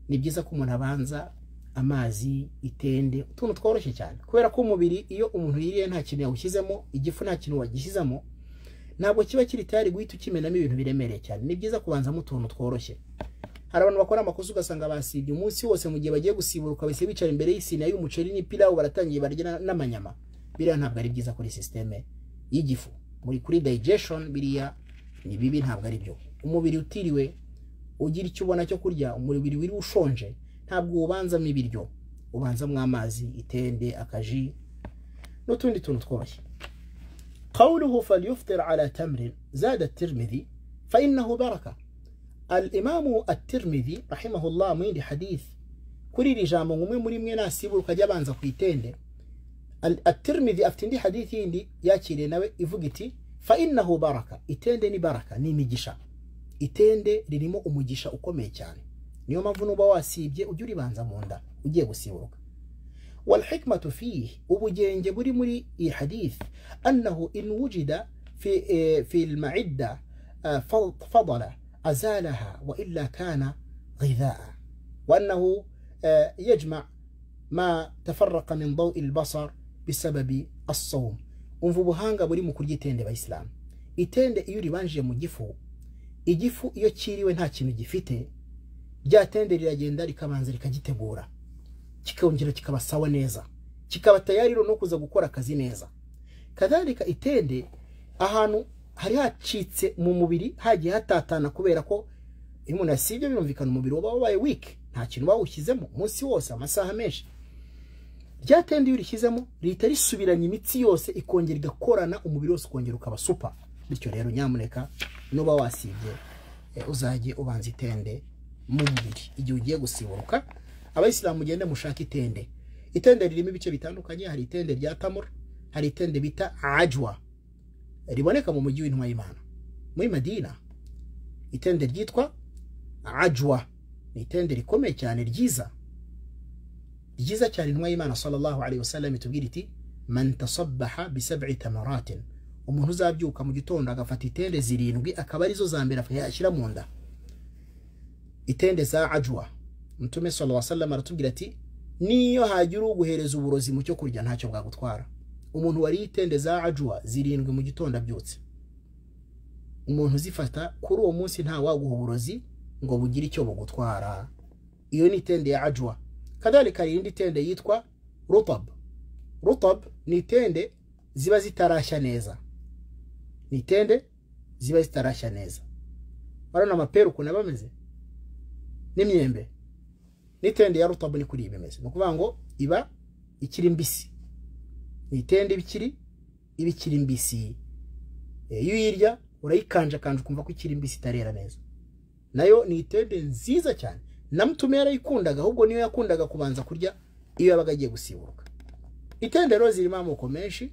ni byiza ko umuntu abanza amazi itende utuntu tworoshye cyane kubera ko umubiri iyo umuntu yiriye nta kintu yawushyizemo igifu nta kintu wagishyizemo ntabwo kiba kiri tayari guhita ukimenamo ibintu biremereye cyane ni byiza kubanzamo utuntu tworoshye hari abantu bakora amakosa ugasanga basibye umunsi wose mu gihe bagiye gusibura ukabise bicara imbere y'isiniya y'umuceri n'ipirawu baratangiye barya n'amanyama biriya ntabwo ari byiza kuri sisiteme y'igifu muri kuri digestion biriya ni bibi ntabwo ari byo umubiri utiriwe ugira icyo ubona cyo kurya umubiri wiri ushonje ntabwo ubanzamo ibiryo ubanzamo amazi itende akaji n'utundi tuntu tworoshye قوله فليفطر على تمر زاد الترمذي فإنه بركة الإمام الترمذي رحمه الله mwindi hadith kuri iri jambo ngo umwe muri mwe nasiburuka ajya abanza ku itende atirmidhi afite indi hadithi yindi yakiriye nawe ivuga iti fa innahu baraka itende ni baraka ni imigisha itende ririmo umugisha ukomeye cyane niyo mpamvu nuba wasibye ujye uribanza mu nda ugiye gusiburuka والحكمة فيه وبجينج بري مري إي حديث أنه إن وجد في آه، في المعدة آه، فضل أزالها وإلا كان غذاء وأنه آه، يجمع ما تفرق من ضوء البصر بسبب الصوم انفو هانغا بري مكري تيند بإسلام إتيند إيو ريبانج مجفو إجفو يو تشيري ونهاتش نجفته جا تيند ريجندا ريكامانز ريكاجي تبورا kikongera kikaba sawa neza kikaba tayari no kuza gukora akazi neza kadhalika itende ahantu hari hacitse mu mubiri hagiye hatatana kubera ko iyo umuntu yasibye birumvikana umubiri uba wabaye wiki nta kintu wawushyizemo umunsi wose amasaha menshi rya tende iyo urishyizemo rihita risubiranya imitsi yose ikongera igakorana umubiri wose ukongera ukaba supa bityo rero nyamuneka nuba wasibye eh, uzajye ubanza itende mu mubiri igihe ugiye gusiburuka abayisilamu mugende mushaka itende itende ririmo ibice bitandukanye hari itende rya tamura hari itende bita ajwa riboneka mu mujyi w'intwa y'imana muri madina itende ryitwa ajwa ni itende rikomeye cyane ryiza ryiza cyane intwa y'imana sallallahu alayhi wasallam itubwira iti man tasabbaha bisab'i umuntu uzabyuka mu gitondo agafata itende zirindwi akaba arizo za mbere yashyira mu nda itende za ajwa mutume salo wasallama aratubwira ati niyo hagira uguhereza uburozi mu cyo kurya ntacyo bwagutwara umuntu wari itende za ajuwa zirindwi mu gitondo abyutse umuntu uzifata kuri uwo munsi nta waguha uburozi ngo bugire icyo bugutwara iyo ni itende ya ajuwa kadalika hari indi tende yitwa rutab rutab ni itende ziba zitarashya neza ni itende ziba zitarashya neza barabona amaperu ukuntu aba ameze n'imyembe ni tende ya rutabuni kuri iyi bimeze ni ukuvuga ngo iba ikiri mbisi ni itende iba ikiri iba ikiri mbisi eh, iyo uyirya urayikanjakanje ukumva ko ikiri mbisi itarera neza nayo ni itende nziza cyane na mutume yarayikundaga ahubwo niyo yakundaga kubanza kurya iyo yabaga agiye gusibuka itende rero zirimo amoko menshi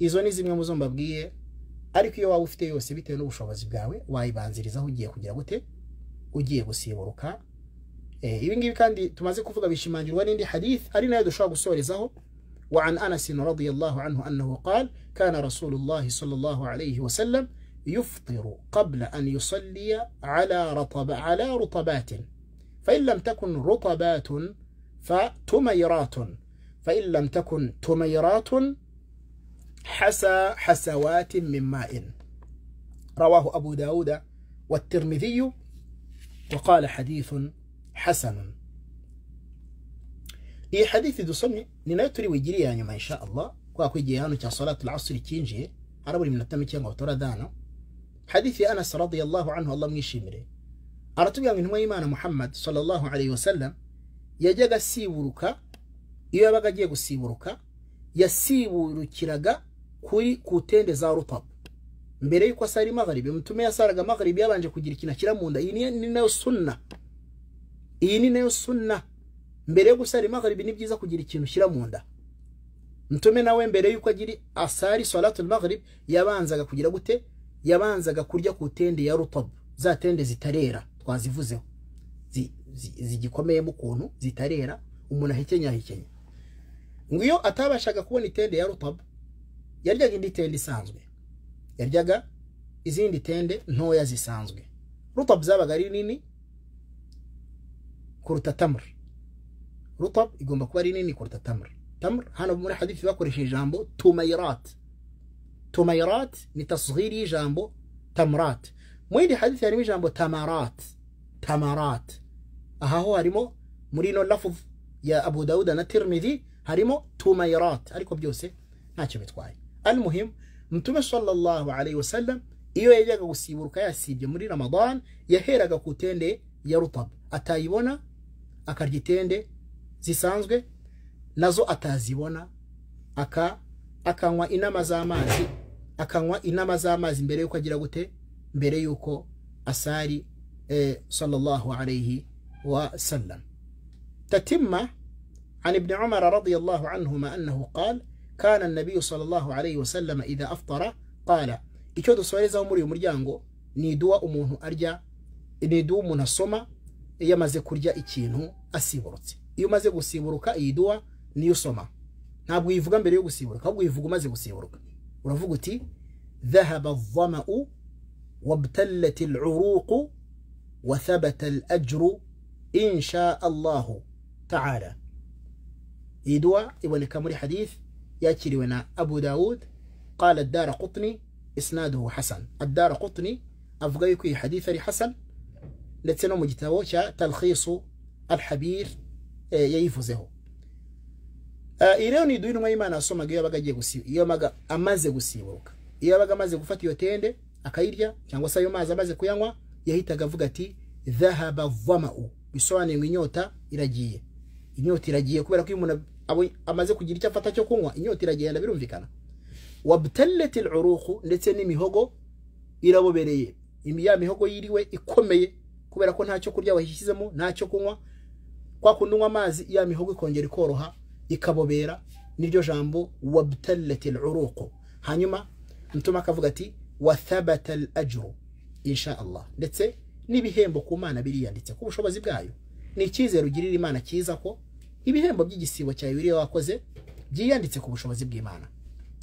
izo ni zimwe mu zo mbabwiye ariko iyo waba ufite yose bitewe n'ubushobozi bwawe wayibanzirizaho ugiye kugira gute ugiye gusiburuka Eh, ibi ngibi kandi tumaze kuvuga bishimangirwa n'indi hadith ari nayo dushobora gusorezaho وعن أنس رضي الله عنه أنه قال كان رسول الله صلى الله عليه وسلم يفطر قبل أن يصلي على رطب على رطبات فإن لم تكن رطبات فتميرات فإن لم تكن تميرات حسى حسوات من ماء رواه أبو داود والترمذي وقال حديث hasanun iyi hadithi dusomye ni nayo turi wigiriye ya nyuma insha allah kubera ko hano cya salatul asiri cyinjiye harabura iminota mike ngo turadana hadithi ya anas radiyallahu anhu allah mwishimire aratubwira ngo intumwa y'imana muhammad sallallahu alayhi wasallam yajyaga asiburuka iyo yabaga agiye gusiburuka yasiburukiraga kuri kutende za rutabu mbere y'uko asara magharibi mutume yasaraga magharibi yabanje kugira ikintu ashyira mu nda iyi ni nayo sunna iyi ni nayo suna mbere yo gusara magharibi ni byiza kugira ikintu ushyira mu nda ntume nawe mbere yuko agira asari salatul maghrib yabanzaga kugira gute yabanzaga kurya ku tende ya rutab za tende zitarera twazivuzeho zigikomeyemo ukuntu zitarera umuntu ahekenya ahekenya ngo iyo atabashaga kubona itende ya rutab yaryaga indi tende isanzwe yaryaga izindi tende ntoya zisanzwe rutab zabaga ari nini كرة تمر رطب يقوم بكوارينيني كرة تمر تمر هانا بمونا حديث فيها كوريشي جامبو توميرات توميرات متصغيري جامبو تمرات مويني حديث يعني جامبو تمرات تمرات أها هو هاريمو مرينو اللفظ يا أبو داود أنا ترمذي هاريمو توميرات هاريكو بجوسي ناتشي بتكواي المهم متوما صلى الله عليه وسلم إيو إيجاكو سيبوركايا سيبجي مري رمضان يهيرا كوتين يا رطب أتايبونا akarya itende zisanzwe nazo atazibona aka akanywa inama z'amazi akanywa inama z'amazi mbere yuko agira gute mbere yuko asari eh, sallallahu alayhi wa sallam tatimma an ibn عمر radiyallahu الله عنهما أنه قال كان النبي sallallahu alayhi wa sallam إذا aftara قال icyo dusoreza muri uyu muryango ni iduwa umuntu arya ni iduwa umuntu asoma iyo amaze kurya ikintu asiburutse iyo maze gusiburuka iyi duwa niyo usoma ntabwo yivuga mbere yo gusiburuka ahubwo yivuga maze gusiburuka uravuga uti dhahaba dhama'u wabtallat al'uruq wa thabata al'ajru in shaa Allah ta'ala iyi duwa iboneka muri hadith yakiriwe na Abu Dawud qala ad-dara قال الدار قطني إسناده حسن الدار قطني أفغيكي حديث حسن لتنو مجتوى تلخيص alhabir yayivuzeho iriya ni iduhe intumwa y'imana yasomaga iyo yabaga agiye iyo yabaga amaze gusibuka iyo yabaga amaze gufata iyo tende akayirya cyangwa se ayo mazi amaze kuyanywa yahitaga avuga ati zahaba vamau bisobanuye ngo inyota iragiye inyota iragiye kubera ko iyo umuntu amaze kugira icyo afata cyo kunywa inyota iragenda birumvikana wabutarereti uruhu ndetse n'imihogo irabobereye ya mihogo yiriwe ikomeye kubera ko ntacyo cyo kurya wayishyizemo nta cyo kunywa kwa kunywa amazi ya mihogo ikongera ikoroha ikabobera niryo jambo wabtalati luruqu hanyuma mtuma akavuga ati wathabata al ajru insha allah ndetse n'ibihembo ku mana biri yanditse ku bushobozi bwayo ni icyizere ugirira imana kiza ko ibihembo by'igisibo cyawe biri wakoze byiyanditse ku bushobozi bw'imana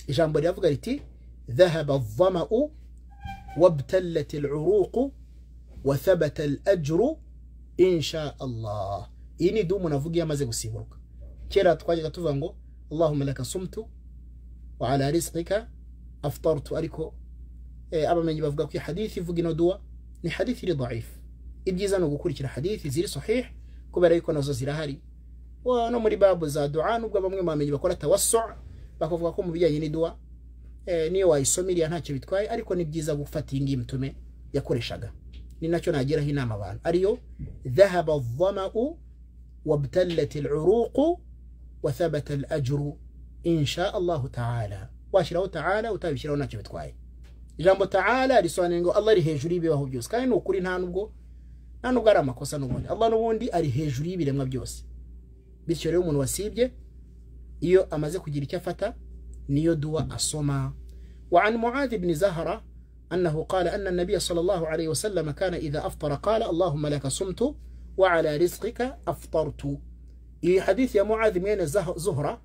ijambo riravuga riti dhahaba dhamau wabtalati luruqu wathabata al ajru insha allah iyi ni iduha umuntu iyo amaze gusimbuka kera twajyaga tuvuga ngo allahumma laka sumtu wa ala rizqika ariko eh, abamenyi bavuga ko iyi hadithi ivuga ino duwa ni hadithi iri daifu ibyiza ni ugukurikira hadithi ziri sahih kubera yuko nazo zirahari no muri babu za duwa nubwo bamwe mu bamenyi bakora tawasso bakavuga ko mu bijyanye n'iduwa eh, niyo wayisoma ntacyo bitwaye ariko ni byiza gufata iyi ngiyi mutume yakoreshaga ni nacyo nagiraho inama abantu ariyo dhahaba dhama'u وابتلت العروق وثبت الأجر إن شاء الله تعالى واشرو تعالى وتابي شرونا جبت جنب تعالى رسول نعو الله رهجوري بهو جوس كاين وكرين هانوغو نانو غرام كوسا نوغوني الله نوغوني أرهجوري لما جوس بيشرو من وسيبج يو أمازك وجري كفتا نيو دوا الصما وعن معاذ بن زهرة أنه قال أن النبي صلى الله عليه وسلم كان إذا أفطر قال اللهم لك صمت وعلى رزقك أفطرت إي حديث يا معاذ مين زهرة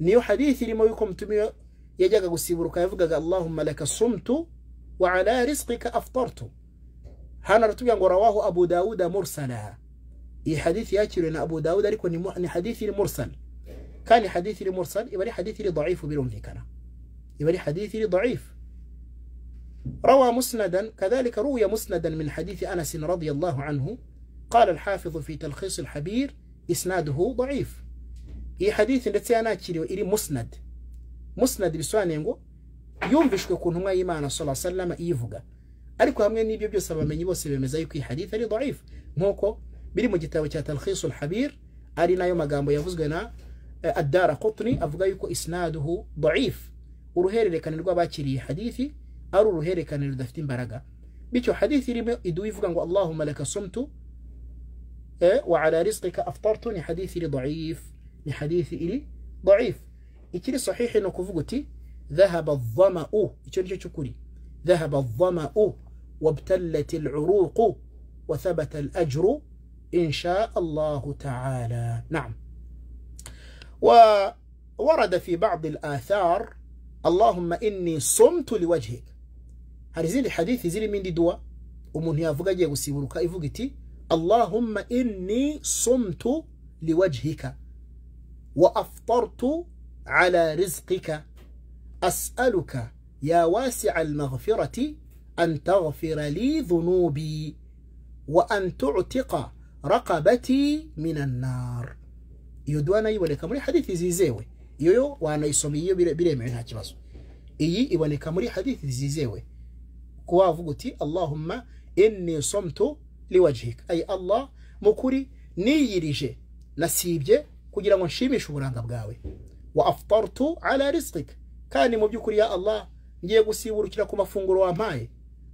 نيو حديث لما يكم تمي يجاك قسيبرك يفقك اللهم لك صمت وعلى رزقك أفطرت هانا رتبيا رواه أبو داود مرسلا إي حديث ياتي لنا أبو داود لك ني حديث المرسل كان حديث المرسل يبقى حديث ضعيف بلون كان يبقى حديث ضعيف روى مسندا كذلك روي مسندا من حديث أنس رضي الله عنه قال الحافظ في تلخيص الحبير isnaduhu da'if iyi hadithi ndetse yanakiriwe iri musnad musnad bisobanuye ngo yumvishwe ku ntumwa y'imana sallallahu alaihi wasallam iyivuga ariko hamwe n'ibyo byose abamenyi bose bemeza yuko iyi hadithi ari da'if nkuko biri mu gitabo cya talkhisul habir ari nayo magambo yavuzwe na adara qutni avuga yuko isnaduhu da'if uruhererekane rw'abakiriye hadithi ari uruhererekane rudafite imbaraga bityo hadithi irimo iduha ivuga ngo allahumma laka sumtu إيه؟ وعلى رزقك أفطرت لحديثي لضعيف لحديثي إلي ضعيف إكري صحيح إنك فقتي ذهب الظمأ إكري شكري ذهب الظمأ وابتلت العروق وثبت الأجر إن شاء الله تعالى نعم وورد في بعض الآثار اللهم إني صمت لوجهك هل زيلي حديث زيلي من دي دوا ومن يفقجي وسيبروك إفقتي اللهم إني صمت لوجهك وأفطرت على رزقك أسألك يا واسع المغفرة أن تغفر لي ذنوبي وأن تعتق رقبتي من النار يدوانا يولي كمري حديث زيزيوي يو يو وانا يصمي يو بلي معين هاتش باسو إي يولي كمري حديث زيزيوي كوافقتي اللهم إني صمت liwajhik ay allah mukuri niyirije nasibye kugira ngo nshimishe uburanga bwawe wa aftartu ala rizqik kandi mu by'ukuri ya allah ngiye gusiburukira ku mafunguro wampaye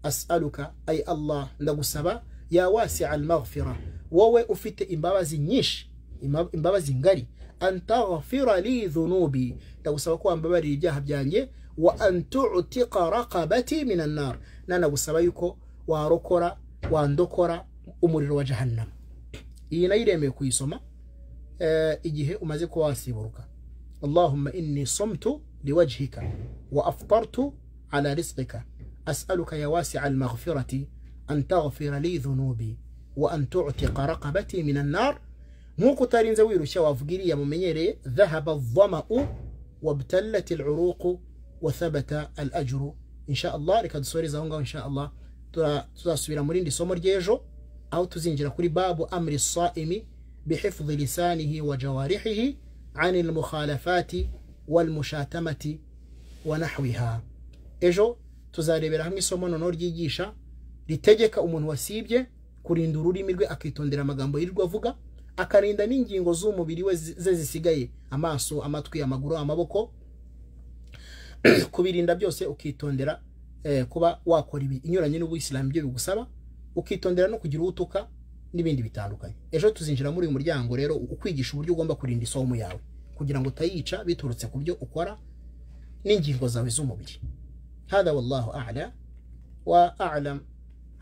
asaluka ay allah ndagusaba ya wasia almaghfira wowe ufite imbabazi nyinshi imbabazi ngari antaghfira li dhunubi ndagusaba ko wambabarira ibyaha byanjye wa antutika tu'tiqa raqabati minan nar na ndagusaba yuko warokora wandokora umuriro wa jahannama iyi nayo iremeye kuyisoma igihe umaze kuba wasiburuka allahumma inni somtu liwajhika wa aftartu ala rizqika as'aluka ya wasi'a al-maghfirati an taghfira li dhunubi wa an tu'tiqa raqabati min an-nar nk'uko utarinze wirushya wavuga iriya mumenyereye dhahaba adhama'u wabtallat al-uruqu wa thabata al-ajru insha Allah reka dusoreze aho ngaho insha Allah tuzasubira muri indi somo ry'ejo aho tuzinjira kuri babu amri saimi bihifdhi lisanihi wa jawarihihi ani mukhalafati wal mushatamati wa nahwiha ejo tuzarebera hamwe isomo noneho ryigisha ritegeka umuntu wasibye kurinda ururimi rwe akitondera amagambo yirirwa avuga akarinda n'ingingo z'umubiri we ze zisigaye amaso amatwi amaguru amaboko kubirinda byose ukitondera Eh, kuba wakora ibi inyuranye n'ubuyisilamu ibyo bigusaba ukitondera no kugira utuka n'ibindi bitandukanye ejo tuzinjira muri uyu muryango rero ukwigisha uburyo ugomba kurinda isomo yawe kugira ngo utayica biturutse ku byo ukora n'ingingo zawe z'umubiri hada wallahu a'la wa a'lam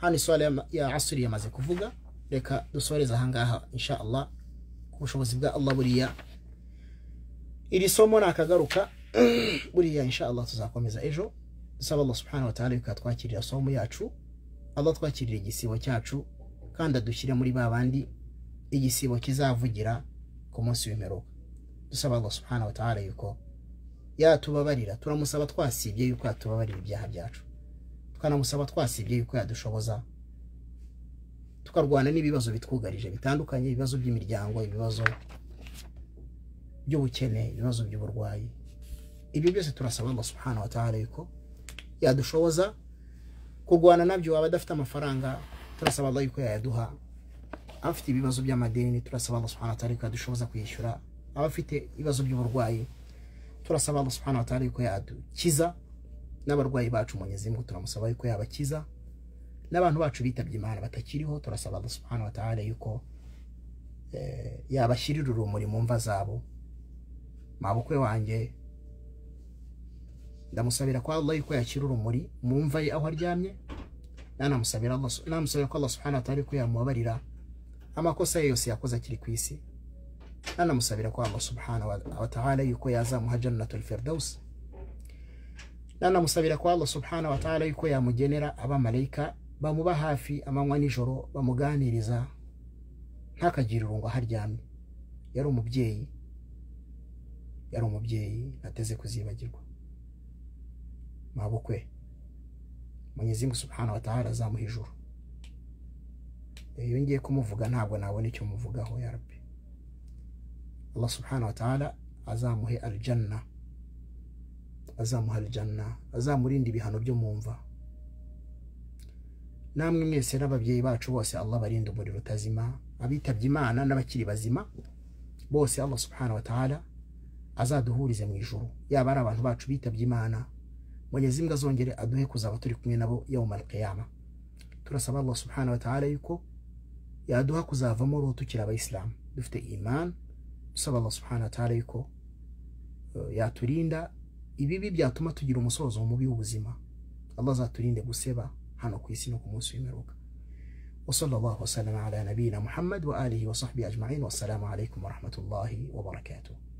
hano isura ya asuri yamaze kuvuga reka dusoreze ahangaha insha ku bushobozi bwa Allah buriya iri somo ni akagaruka buriya insha tuzakomeza ejo dusaba Allah subhanahu wa ta'ala yuko somo yacu Allah twakirira igisibo cyacu kandi adushyire muri bandi igisibo kizavugira ku munsi w'imperuka dusaba Allah subhanahu wa ta'ala yuko yatubabarira turamusaba twasibye yuko yatubabarira ibyaha byacu tukanamusaba twasibye yuko yadushoboza tukarwana n'ibibazo bitwugarije bitandukanye ibibazo by'imiryango ibibazo by'ubukene ibibazo by'uburwayi ibyo byose turasaba Allah subhanahu wa ta'ala yadushoboza kurwana nabyo waba adafite amafaranga turasaba Allah yuko yayaduha abafite ibibazo by'amadeni turasaba Allah subhanahu wa ta'ala ko yadushoboza kwishyura abafite ibibazo by'uburwayi turasaba Allah subhanahu wa ta'ala ko yadukiza n'abarwayi bacu Mwenyezi Mungu turamusaba yuko yabakiza n'abantu bacu bitabye Imana batakiriho turasaba Allah subhanahu wa ta'ala yuko eh, yabashyirira urumuri mu mva zabo mabukwe wanjye ndamusabira ko Allah yuko yakira urumuri mu mva ye aho aryamye namusabira ko Allah subhanahu wa ta'ala ko yamubabarira amakosa ye yose yakoze akiri ku isi nanamusabira ko Allah subhanahu wa ta'ala yuko yazamuha jannatul firdaus nanamusabira ko Allah subhanahu wa ta'ala yuko yamugenera abamarayika bamuba hafi amanywa nijoro bamuganiriza ntakagire urungo aharyamye yari umubyeyi yari umubyeyi ateze kuzibagirwa mabukwe Mwenyezi Mungu Subhanahu wa azamuha ijuru iyo ngiye kumuvuga ntabwo nabona icyo muvugaho ya rabbi Allah Subhanahu wa Ta'ala azamuhe aljanna azamuha aljanna azamurinde ibihano byo mu mva namwe mwese n'ababyeyi bacu bose Allah barinde umuriro utazima abitabye Imana n'abakiri bazima bose Allah Subhanahu wa Ta'ala azaduhurize mu ijuru yaba ari abantu bacu bitabye Imana Mwenyezi Mungu azongere aduhe kuzaba turi kumwe nabo yaumul qiyama turasaba Allah subhanahu wa ta'ala yuko yaduha kuzavamo roho tukira abayisilamu dufite iman dusaba Allah subhanahu wa ta'ala yuko uh, yaturinda ibibi byatuma tugira umusozo mubi w'ubuzima Allah azaturinde guseba hano ku isi no ku munsi w'imperuka وصلى الله وسلم على نبينا wa وآله وصحبه أجمعين والسلام عليكم ورحمة الله وبركاته